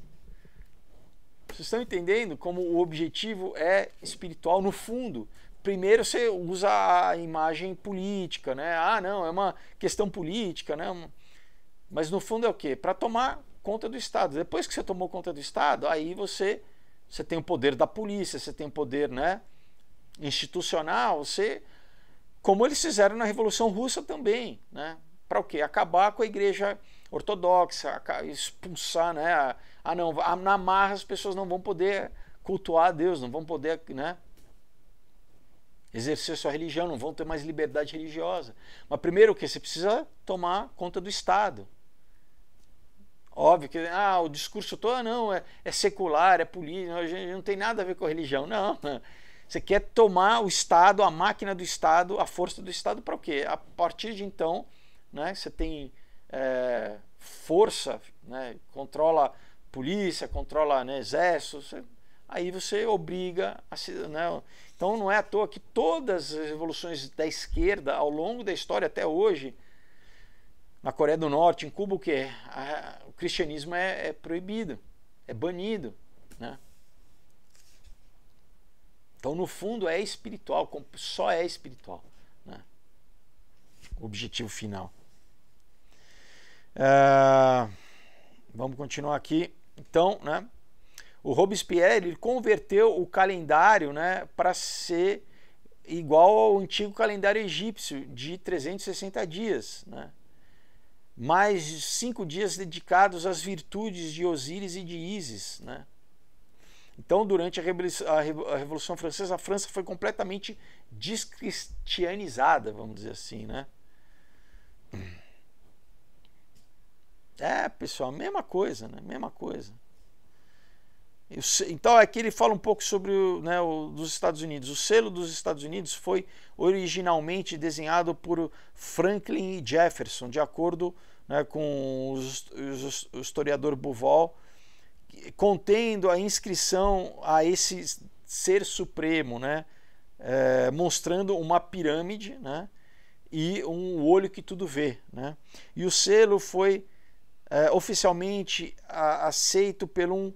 Vocês estão entendendo como o objetivo é espiritual no fundo? primeiro você usa a imagem política, né? Ah, não, é uma questão política, né? Mas no fundo é o quê? Para tomar conta do Estado. Depois que você tomou conta do Estado, aí você você tem o poder da polícia, você tem o poder, né, institucional, você como eles fizeram na Revolução Russa também, né? Para o quê? Acabar com a igreja ortodoxa, expulsar, né? Ah, não, na marra as pessoas não vão poder cultuar a Deus, não vão poder, né? exercer sua religião, não vão ter mais liberdade religiosa. Mas primeiro o que? Você precisa tomar conta do Estado. Óbvio que ah, o discurso todo ah, não, é, é, secular, é político, não, tem nada a ver com a religião. Não, (laughs) Você quer tomar o Estado, a máquina do Estado, a força do Estado para o quê? A partir de então, né, você tem é, força, né, controla polícia, controla né, exército, você, aí você obriga a, né, então não é à toa que todas as revoluções da esquerda ao longo da história até hoje, na Coreia do Norte, em Cuba, o que o cristianismo é, é proibido, é banido, né? Então no fundo é espiritual, só é espiritual, né? O objetivo final. Uh, vamos continuar aqui. Então, né? o Robespierre converteu o calendário né, para ser igual ao antigo calendário egípcio de 360 dias, né? mais cinco dias dedicados às virtudes de Osíris e de Ísis. Né? Então, durante a Revolução, a Revolução Francesa, a França foi completamente descristianizada, vamos dizer assim. Né? É, pessoal, mesma coisa, né? mesma coisa. Então aqui ele fala um pouco sobre né, o dos Estados Unidos. O selo dos Estados Unidos foi originalmente desenhado por Franklin e Jefferson, de acordo né, com o historiador Buvol, contendo a inscrição a esse ser supremo, né, é, mostrando uma pirâmide né, e um olho que tudo vê. Né. E o selo foi é, oficialmente a, aceito pelo um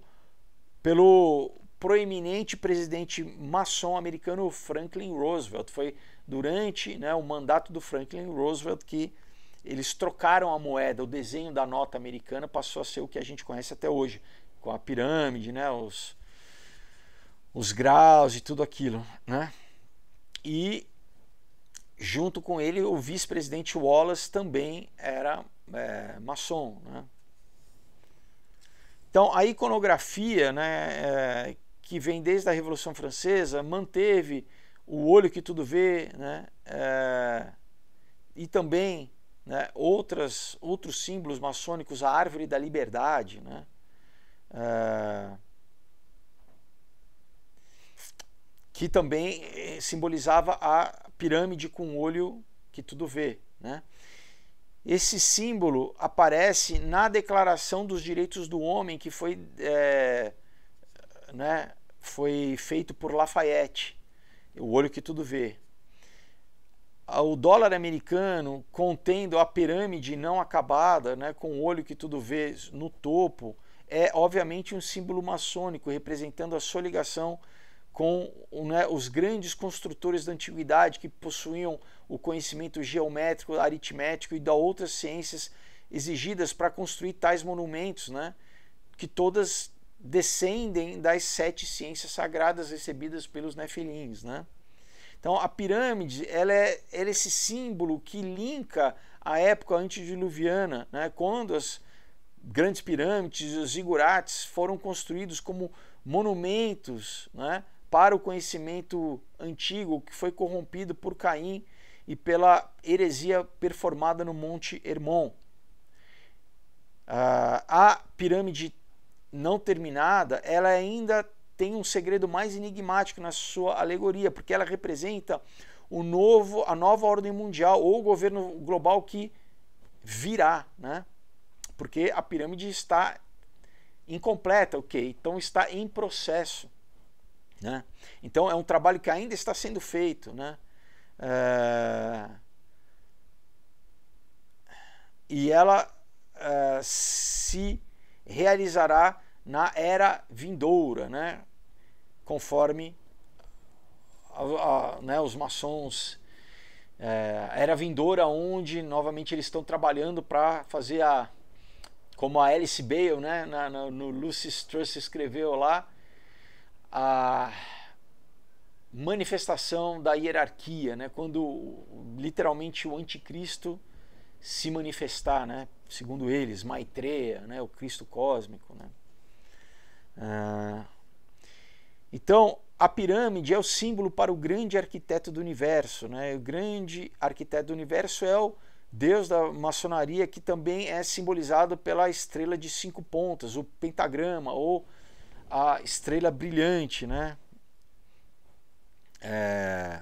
pelo proeminente presidente maçom americano Franklin Roosevelt. Foi durante né, o mandato do Franklin Roosevelt que eles trocaram a moeda, o desenho da nota americana passou a ser o que a gente conhece até hoje, com a pirâmide, né, os, os graus e tudo aquilo. Né? E junto com ele, o vice-presidente Wallace também era é, maçom. Né? Então, a iconografia, né, é, que vem desde a Revolução Francesa, manteve o olho que tudo vê, né, é, e também né, outras, outros símbolos maçônicos, a árvore da liberdade, né, é, que também simbolizava a pirâmide com o olho que tudo vê, né. Esse símbolo aparece na Declaração dos Direitos do Homem, que foi, é, né, foi feito por Lafayette, o olho que tudo vê. O dólar americano contendo a pirâmide não acabada, né, com o olho que tudo vê no topo, é obviamente um símbolo maçônico representando a sua ligação com né, os grandes construtores da antiguidade que possuíam o conhecimento geométrico, aritmético e da outras ciências exigidas para construir tais monumentos, né? que todas descendem das sete ciências sagradas recebidas pelos nefilins. Né? Então a pirâmide ela é, ela é esse símbolo que linka a época antediluviana, né? quando as grandes pirâmides e os zigurates foram construídos como monumentos né? para o conhecimento antigo que foi corrompido por Caim e pela heresia performada no Monte Hermon. Ah, a pirâmide não terminada, ela ainda tem um segredo mais enigmático na sua alegoria, porque ela representa o novo, a nova ordem mundial ou o governo global que virá, né? Porque a pirâmide está incompleta, ok? Então está em processo, né? Então é um trabalho que ainda está sendo feito, né? É, e ela é, se realizará na era vindoura, né? conforme a, a, né, os maçons. É, era vindoura onde novamente eles estão trabalhando para fazer a como a Alice Bale, né, na, na, no Lucy Strauss escreveu lá, a manifestação da hierarquia, né? quando literalmente o anticristo se manifestar, né? segundo eles, Maitreya, né? o Cristo cósmico. Né? Ah, então, a pirâmide é o símbolo para o grande arquiteto do universo. Né? O grande arquiteto do universo é o deus da maçonaria, que também é simbolizado pela estrela de cinco pontas, o pentagrama ou a estrela brilhante, né? É...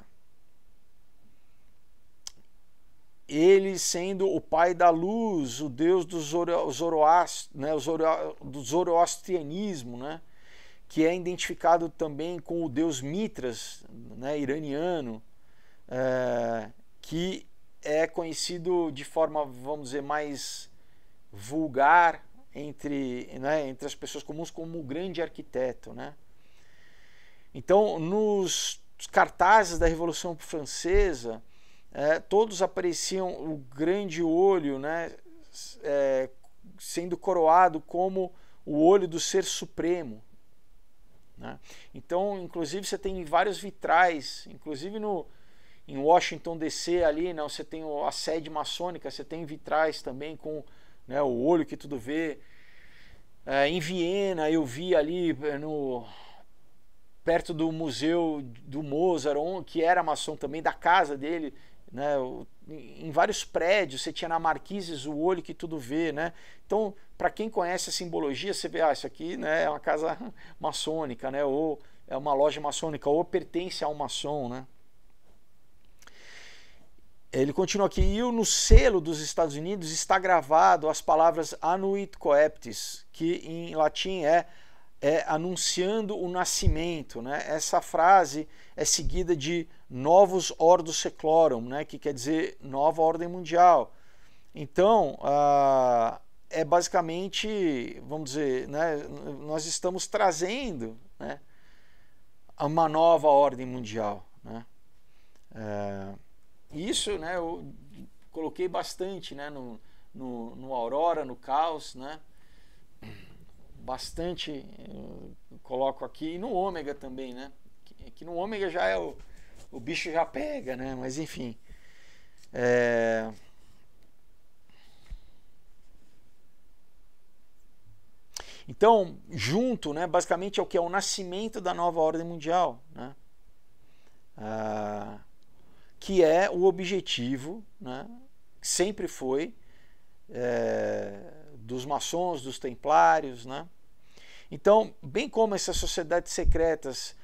Ele sendo o pai da luz, o deus do, zoro, zoroast, né, zoro, do zoroastrianismo, né, que é identificado também com o deus Mitras, né, iraniano, é... que é conhecido de forma, vamos dizer, mais vulgar entre, né, entre as pessoas comuns como o grande arquiteto. Né? Então, nos os cartazes da Revolução Francesa, é, todos apareciam o grande olho, né, é, sendo coroado como o olho do Ser Supremo. Né? Então, inclusive, você tem vários vitrais, inclusive no em Washington DC ali, né, você tem a sede maçônica, você tem vitrais também com né, o olho que tudo vê. É, em Viena eu vi ali é, no perto do museu do Mozart, que era maçom também, da casa dele, né? em vários prédios, você tinha na Marquises o olho que tudo vê, né? Então, para quem conhece a simbologia, você vê, ah, isso aqui né, é uma casa (laughs) maçônica, né? Ou é uma loja maçônica, ou pertence a um maçom, né? Ele continua aqui, e no selo dos Estados Unidos está gravado as palavras Anuit Coeptis, que em latim é é, anunciando o nascimento. Né? Essa frase é seguida de novos ordos seclorum, né? que quer dizer nova ordem mundial. Então, ah, é basicamente, vamos dizer, né, nós estamos trazendo né, uma nova ordem mundial. Né? É, isso né, eu coloquei bastante né, no, no, no Aurora, no Caos. Né? bastante, eh, coloco aqui, e no ômega também, né? Que, que no ômega já é o, o bicho já pega, né? Mas enfim. É... Então, junto, né, basicamente é o que é o nascimento da nova ordem mundial, né? Ah, que é o objetivo, né, sempre foi é, dos maçons, dos templários, né? Então, bem como essas sociedades secretas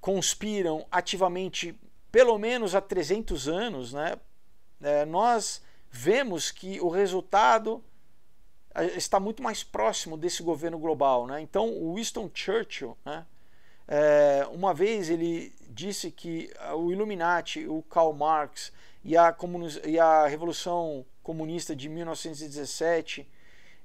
conspiram ativamente pelo menos há 300 anos, né, é, nós vemos que o resultado é, está muito mais próximo desse governo global. Né? Então, o Winston Churchill, né, é, uma vez ele disse que é, o Illuminati, o Karl Marx e a, e a Revolução Comunista de 1917,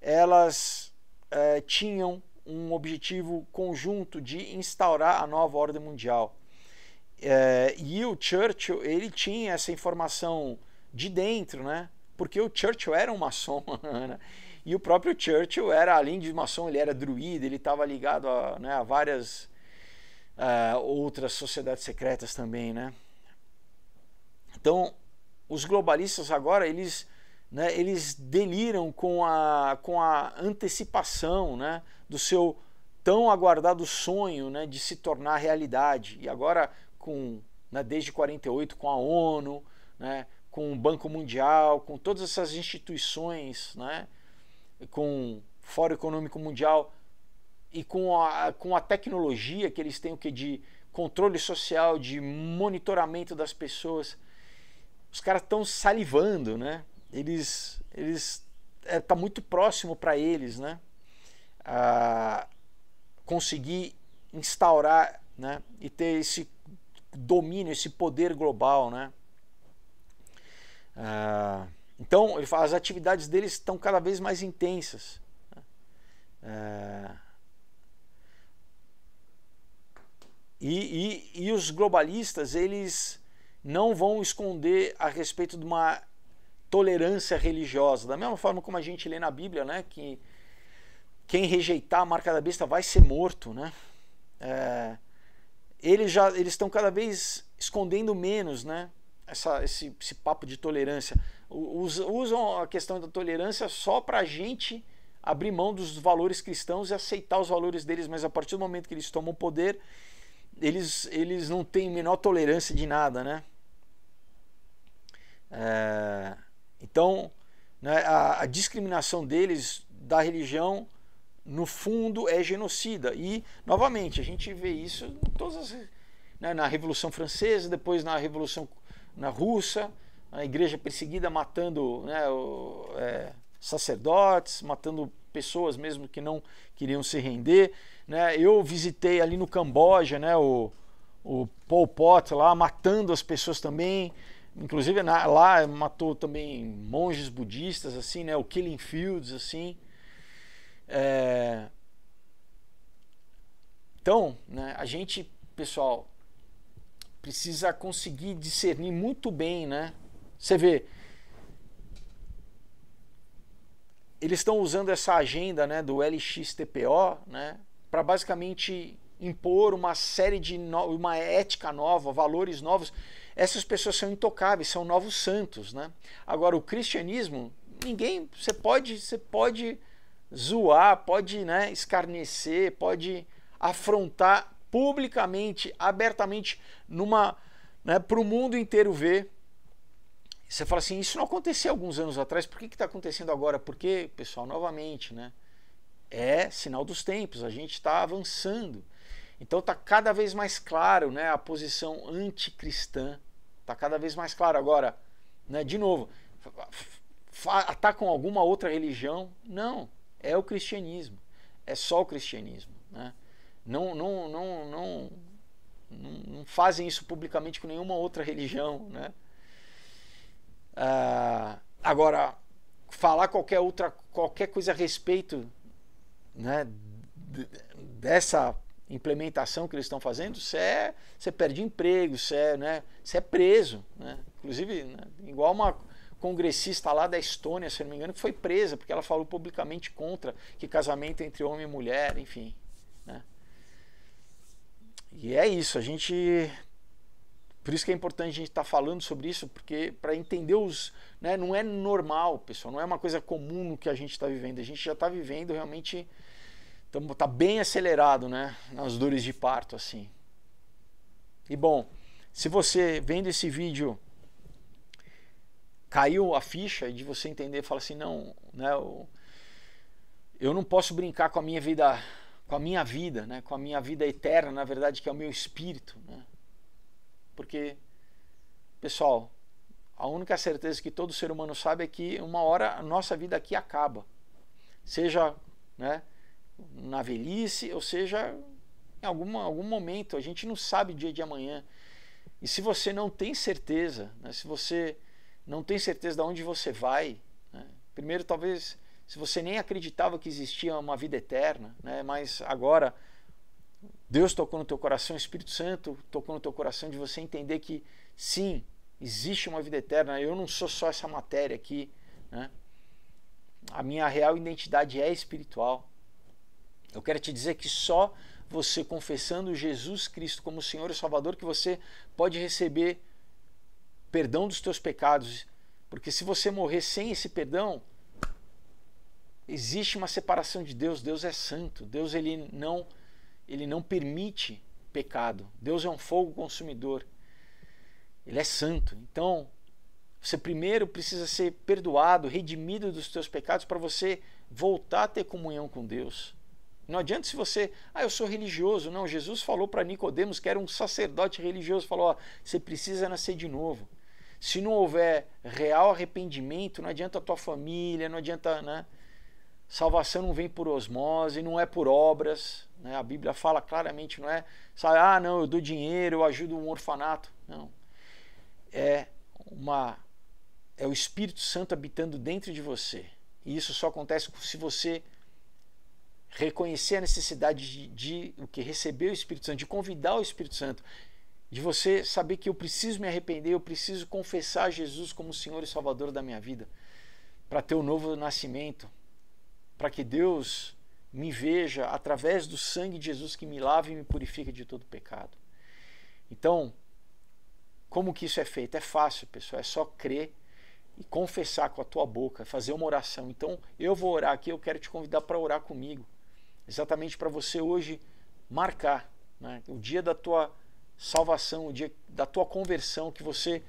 elas é, tinham um objetivo conjunto de instaurar a nova ordem mundial. É, e o Churchill ele tinha essa informação de dentro, né? Porque o Churchill era um maçom, (laughs) né? e o próprio Churchill era além de maçom ele era druida, ele estava ligado a, né, a várias uh, outras sociedades secretas também, né? Então os globalistas agora eles né, eles deliram com a, com a antecipação, né? do seu tão aguardado sonho né, de se tornar realidade. E agora, com, né, desde 48, com a ONU, né, com o Banco Mundial, com todas essas instituições, né, com o Fórum Econômico Mundial e com a, com a tecnologia que eles têm o que de controle social, de monitoramento das pessoas, os caras estão salivando, né? Eles, eles, é, tá muito próximo para eles, né? conseguir instaurar né, e ter esse domínio, esse poder global. Né? Ah, então, ele fala, as atividades deles estão cada vez mais intensas. Né. Ah, e, e, e os globalistas, eles não vão esconder a respeito de uma tolerância religiosa. Da mesma forma como a gente lê na Bíblia, né, que quem rejeitar a marca da besta vai ser morto, né? É, eles já eles estão cada vez escondendo menos, né? Essa, esse, esse papo de tolerância. Us, usam a questão da tolerância só para a gente abrir mão dos valores cristãos e aceitar os valores deles, mas a partir do momento que eles tomam o poder, eles, eles não têm menor tolerância de nada, né? É, então, né, a, a discriminação deles da religião no fundo é genocida. E, novamente, a gente vê isso em todas as, né, na Revolução Francesa, depois na Revolução na Russa, a igreja perseguida matando né, o, é, sacerdotes, matando pessoas mesmo que não queriam se render. Né? Eu visitei ali no Camboja né, o, o Pol Pot lá, matando as pessoas também. Inclusive na, lá matou também monges budistas, assim, né? O Killing Fields, assim. É... Então, né, a gente, pessoal, precisa conseguir discernir muito bem, né? Você vê, eles estão usando essa agenda né, do LXTPO né, para basicamente impor uma série de no... uma ética nova, valores novos. Essas pessoas são intocáveis, são novos santos, né? Agora o cristianismo, ninguém, você pode, você pode zoar, pode né, escarnecer, pode afrontar publicamente, abertamente, numa né, para o mundo inteiro ver. Você fala assim, isso não acontecia alguns anos atrás, por que está acontecendo agora? Porque, pessoal, novamente, né, é sinal dos tempos, a gente está avançando. Então está cada vez mais claro né, a posição anticristã, está cada vez mais claro. Agora, né, de novo, atacam alguma outra religião? Não, é o cristianismo. É só o cristianismo. Né? Não, não, não, não, não fazem isso publicamente com nenhuma outra religião. Né? Ah, agora, falar qualquer outra qualquer coisa a respeito né, dessa implementação que eles estão fazendo, você é, você perde emprego, você é, né, você é preso, né? Inclusive, né, igual uma congressista lá da Estônia, se não me engano, que foi presa porque ela falou publicamente contra que casamento entre homem e mulher, enfim. Né? E é isso, a gente. Por isso que é importante a gente estar tá falando sobre isso, porque para entender os. Né, não é normal, pessoal, não é uma coisa comum no que a gente está vivendo. A gente já está vivendo realmente. Então, tá bem acelerado, né? Nas dores de parto, assim. E bom, se você vendo esse vídeo caiu a ficha de você entender e falar assim, não, né, eu, eu não posso brincar com a minha vida, com a minha vida, né, com a minha vida eterna, na verdade, que é o meu espírito, né? Porque pessoal, a única certeza que todo ser humano sabe é que uma hora a nossa vida aqui acaba. Seja, né, na velhice, ou seja, em algum algum momento, a gente não sabe o dia de amanhã. E se você não tem certeza, né, se você não tem certeza de onde você vai. Né? Primeiro, talvez se você nem acreditava que existia uma vida eterna, né? mas agora Deus tocou no teu coração, o Espírito Santo tocou no teu coração de você entender que sim, existe uma vida eterna, eu não sou só essa matéria aqui. Né? A minha real identidade é espiritual. Eu quero te dizer que só você confessando Jesus Cristo como Senhor e Salvador que você pode receber perdão dos teus pecados. Porque se você morrer sem esse perdão, existe uma separação de Deus. Deus é santo. Deus ele não ele não permite pecado. Deus é um fogo consumidor. Ele é santo. Então, você primeiro precisa ser perdoado, redimido dos teus pecados para você voltar a ter comunhão com Deus. Não adianta se você, ah, eu sou religioso. Não, Jesus falou para Nicodemos que era um sacerdote religioso, falou, ó, você precisa nascer de novo. Se não houver real arrependimento, não adianta a tua família, não adianta, né? Salvação não vem por osmose, não é por obras, né? A Bíblia fala claramente, não é, sabe, ah, não, eu dou dinheiro, eu ajudo um orfanato. Não. É uma é o Espírito Santo habitando dentro de você. E isso só acontece se você reconhecer a necessidade de, de, o que receber o Espírito Santo, de convidar o Espírito Santo, de você saber que eu preciso me arrepender, eu preciso confessar Jesus como Senhor e Salvador da minha vida, para ter um novo nascimento, para que Deus me veja através do sangue de Jesus que me lava e me purifica de todo pecado. Então, como que isso é feito? É fácil, pessoal, é só crer e confessar com a tua boca, fazer uma oração. Então, eu vou orar aqui, eu quero te convidar para orar comigo, exatamente para você hoje marcar né, o dia da tua salvação, o dia da tua conversão, que você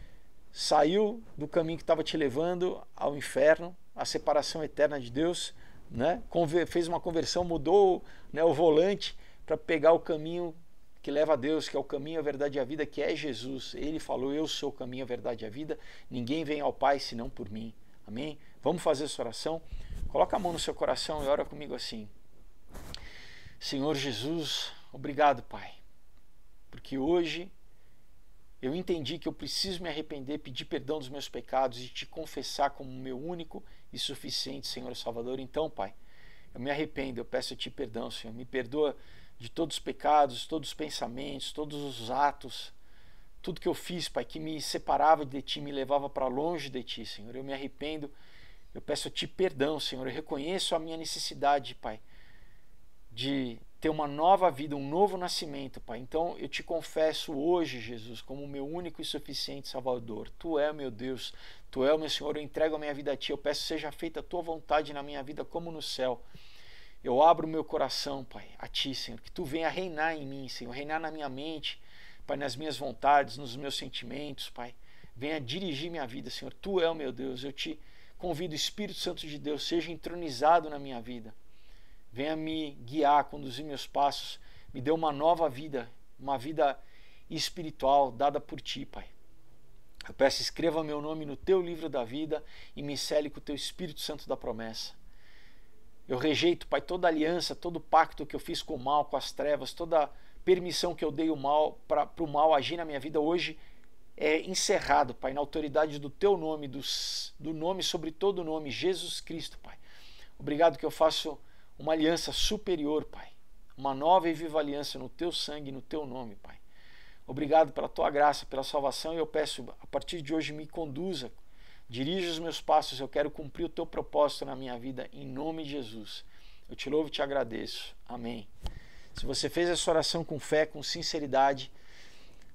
saiu do caminho que estava te levando ao inferno, à separação eterna de Deus, né? Conver fez uma conversão, mudou né, o volante para pegar o caminho que leva a Deus, que é o caminho, a verdade e a vida, que é Jesus. Ele falou: Eu sou o caminho, a verdade e a vida. Ninguém vem ao Pai senão por mim. Amém? Vamos fazer essa oração. Coloca a mão no seu coração e ora comigo assim. Senhor Jesus, obrigado, Pai. Porque hoje eu entendi que eu preciso me arrepender, pedir perdão dos meus pecados e te confessar como meu único e suficiente Senhor Salvador. Então, Pai, eu me arrependo, eu peço a Ti perdão, Senhor. Me perdoa de todos os pecados, todos os pensamentos, todos os atos, tudo que eu fiz, Pai, que me separava de Ti, me levava para longe de Ti, Senhor. Eu me arrependo, eu peço a Ti perdão, Senhor. Eu reconheço a minha necessidade, Pai, de ter uma nova vida, um novo nascimento, Pai. Então eu te confesso hoje, Jesus, como meu único e suficiente Salvador. Tu é meu Deus, Tu é meu Senhor. Eu entrego a minha vida a Ti. Eu peço que seja feita a Tua vontade na minha vida, como no céu. Eu abro o meu coração, Pai, a Ti, Senhor. Que Tu venha reinar em mim, Senhor. Reinar na minha mente, Pai, nas minhas vontades, nos meus sentimentos, Pai. Venha dirigir minha vida, Senhor. Tu é o meu Deus. Eu te convido, Espírito Santo de Deus, seja entronizado na minha vida venha me guiar, conduzir meus passos, me dê uma nova vida, uma vida espiritual dada por ti, Pai. Eu peço, escreva meu nome no teu livro da vida e me cele com o teu Espírito Santo da promessa. Eu rejeito, Pai, toda aliança, todo pacto que eu fiz com o mal, com as trevas, toda permissão que eu dei o mal para o mal agir na minha vida hoje é encerrado, Pai, na autoridade do Teu nome, do, do nome sobre todo nome, Jesus Cristo, Pai. Obrigado que eu faço uma aliança superior, Pai. Uma nova e viva aliança no teu sangue, e no teu nome, Pai. Obrigado pela tua graça, pela salvação, e eu peço, a partir de hoje, me conduza, dirija os meus passos, eu quero cumprir o teu propósito na minha vida, em nome de Jesus. Eu te louvo e te agradeço. Amém. Se você fez essa oração com fé, com sinceridade,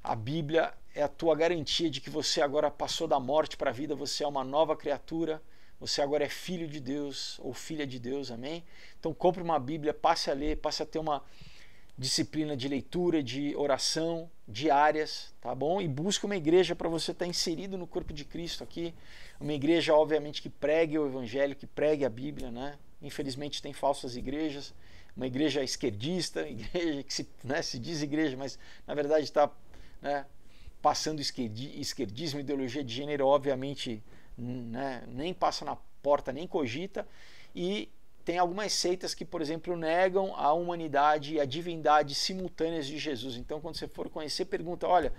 a Bíblia é a tua garantia de que você agora passou da morte para a vida, você é uma nova criatura você agora é filho de Deus ou filha de Deus, amém? Então compre uma Bíblia, passe a ler, passe a ter uma disciplina de leitura, de oração diárias, tá bom? E busque uma igreja para você estar tá inserido no corpo de Cristo aqui. Uma igreja, obviamente, que pregue o Evangelho, que pregue a Bíblia, né? Infelizmente tem falsas igrejas, uma igreja esquerdista, (laughs) igreja que se, né, se diz igreja, mas na verdade está né, passando esquerdismo, ideologia de gênero, obviamente né, nem passa na porta, nem cogita, e tem algumas seitas que, por exemplo, negam a humanidade e a divindade simultâneas de Jesus. Então, quando você for conhecer, pergunta: olha,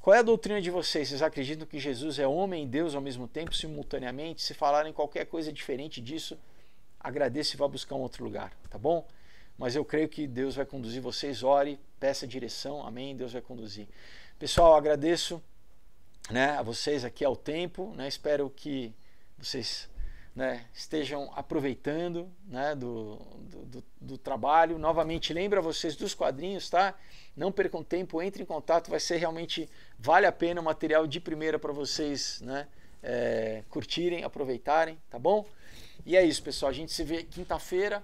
qual é a doutrina de vocês? Vocês acreditam que Jesus é homem e Deus ao mesmo tempo, simultaneamente? Se falarem qualquer coisa diferente disso, agradeça e vá buscar um outro lugar, tá bom? Mas eu creio que Deus vai conduzir vocês. Ore, peça direção, amém. Deus vai conduzir. Pessoal, agradeço né, a vocês aqui ao tempo. Né, espero que vocês né, estejam aproveitando né, do, do, do, trabalho. Novamente, lembra vocês dos quadrinhos, tá? Não percam tempo, entre em contato, vai ser realmente, vale a pena o material de primeira para vocês né, é, curtirem, aproveitarem, tá bom? E é isso, pessoal. A gente se vê quinta-feira.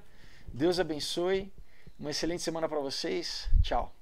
Deus abençoe. Uma excelente semana para vocês. Tchau.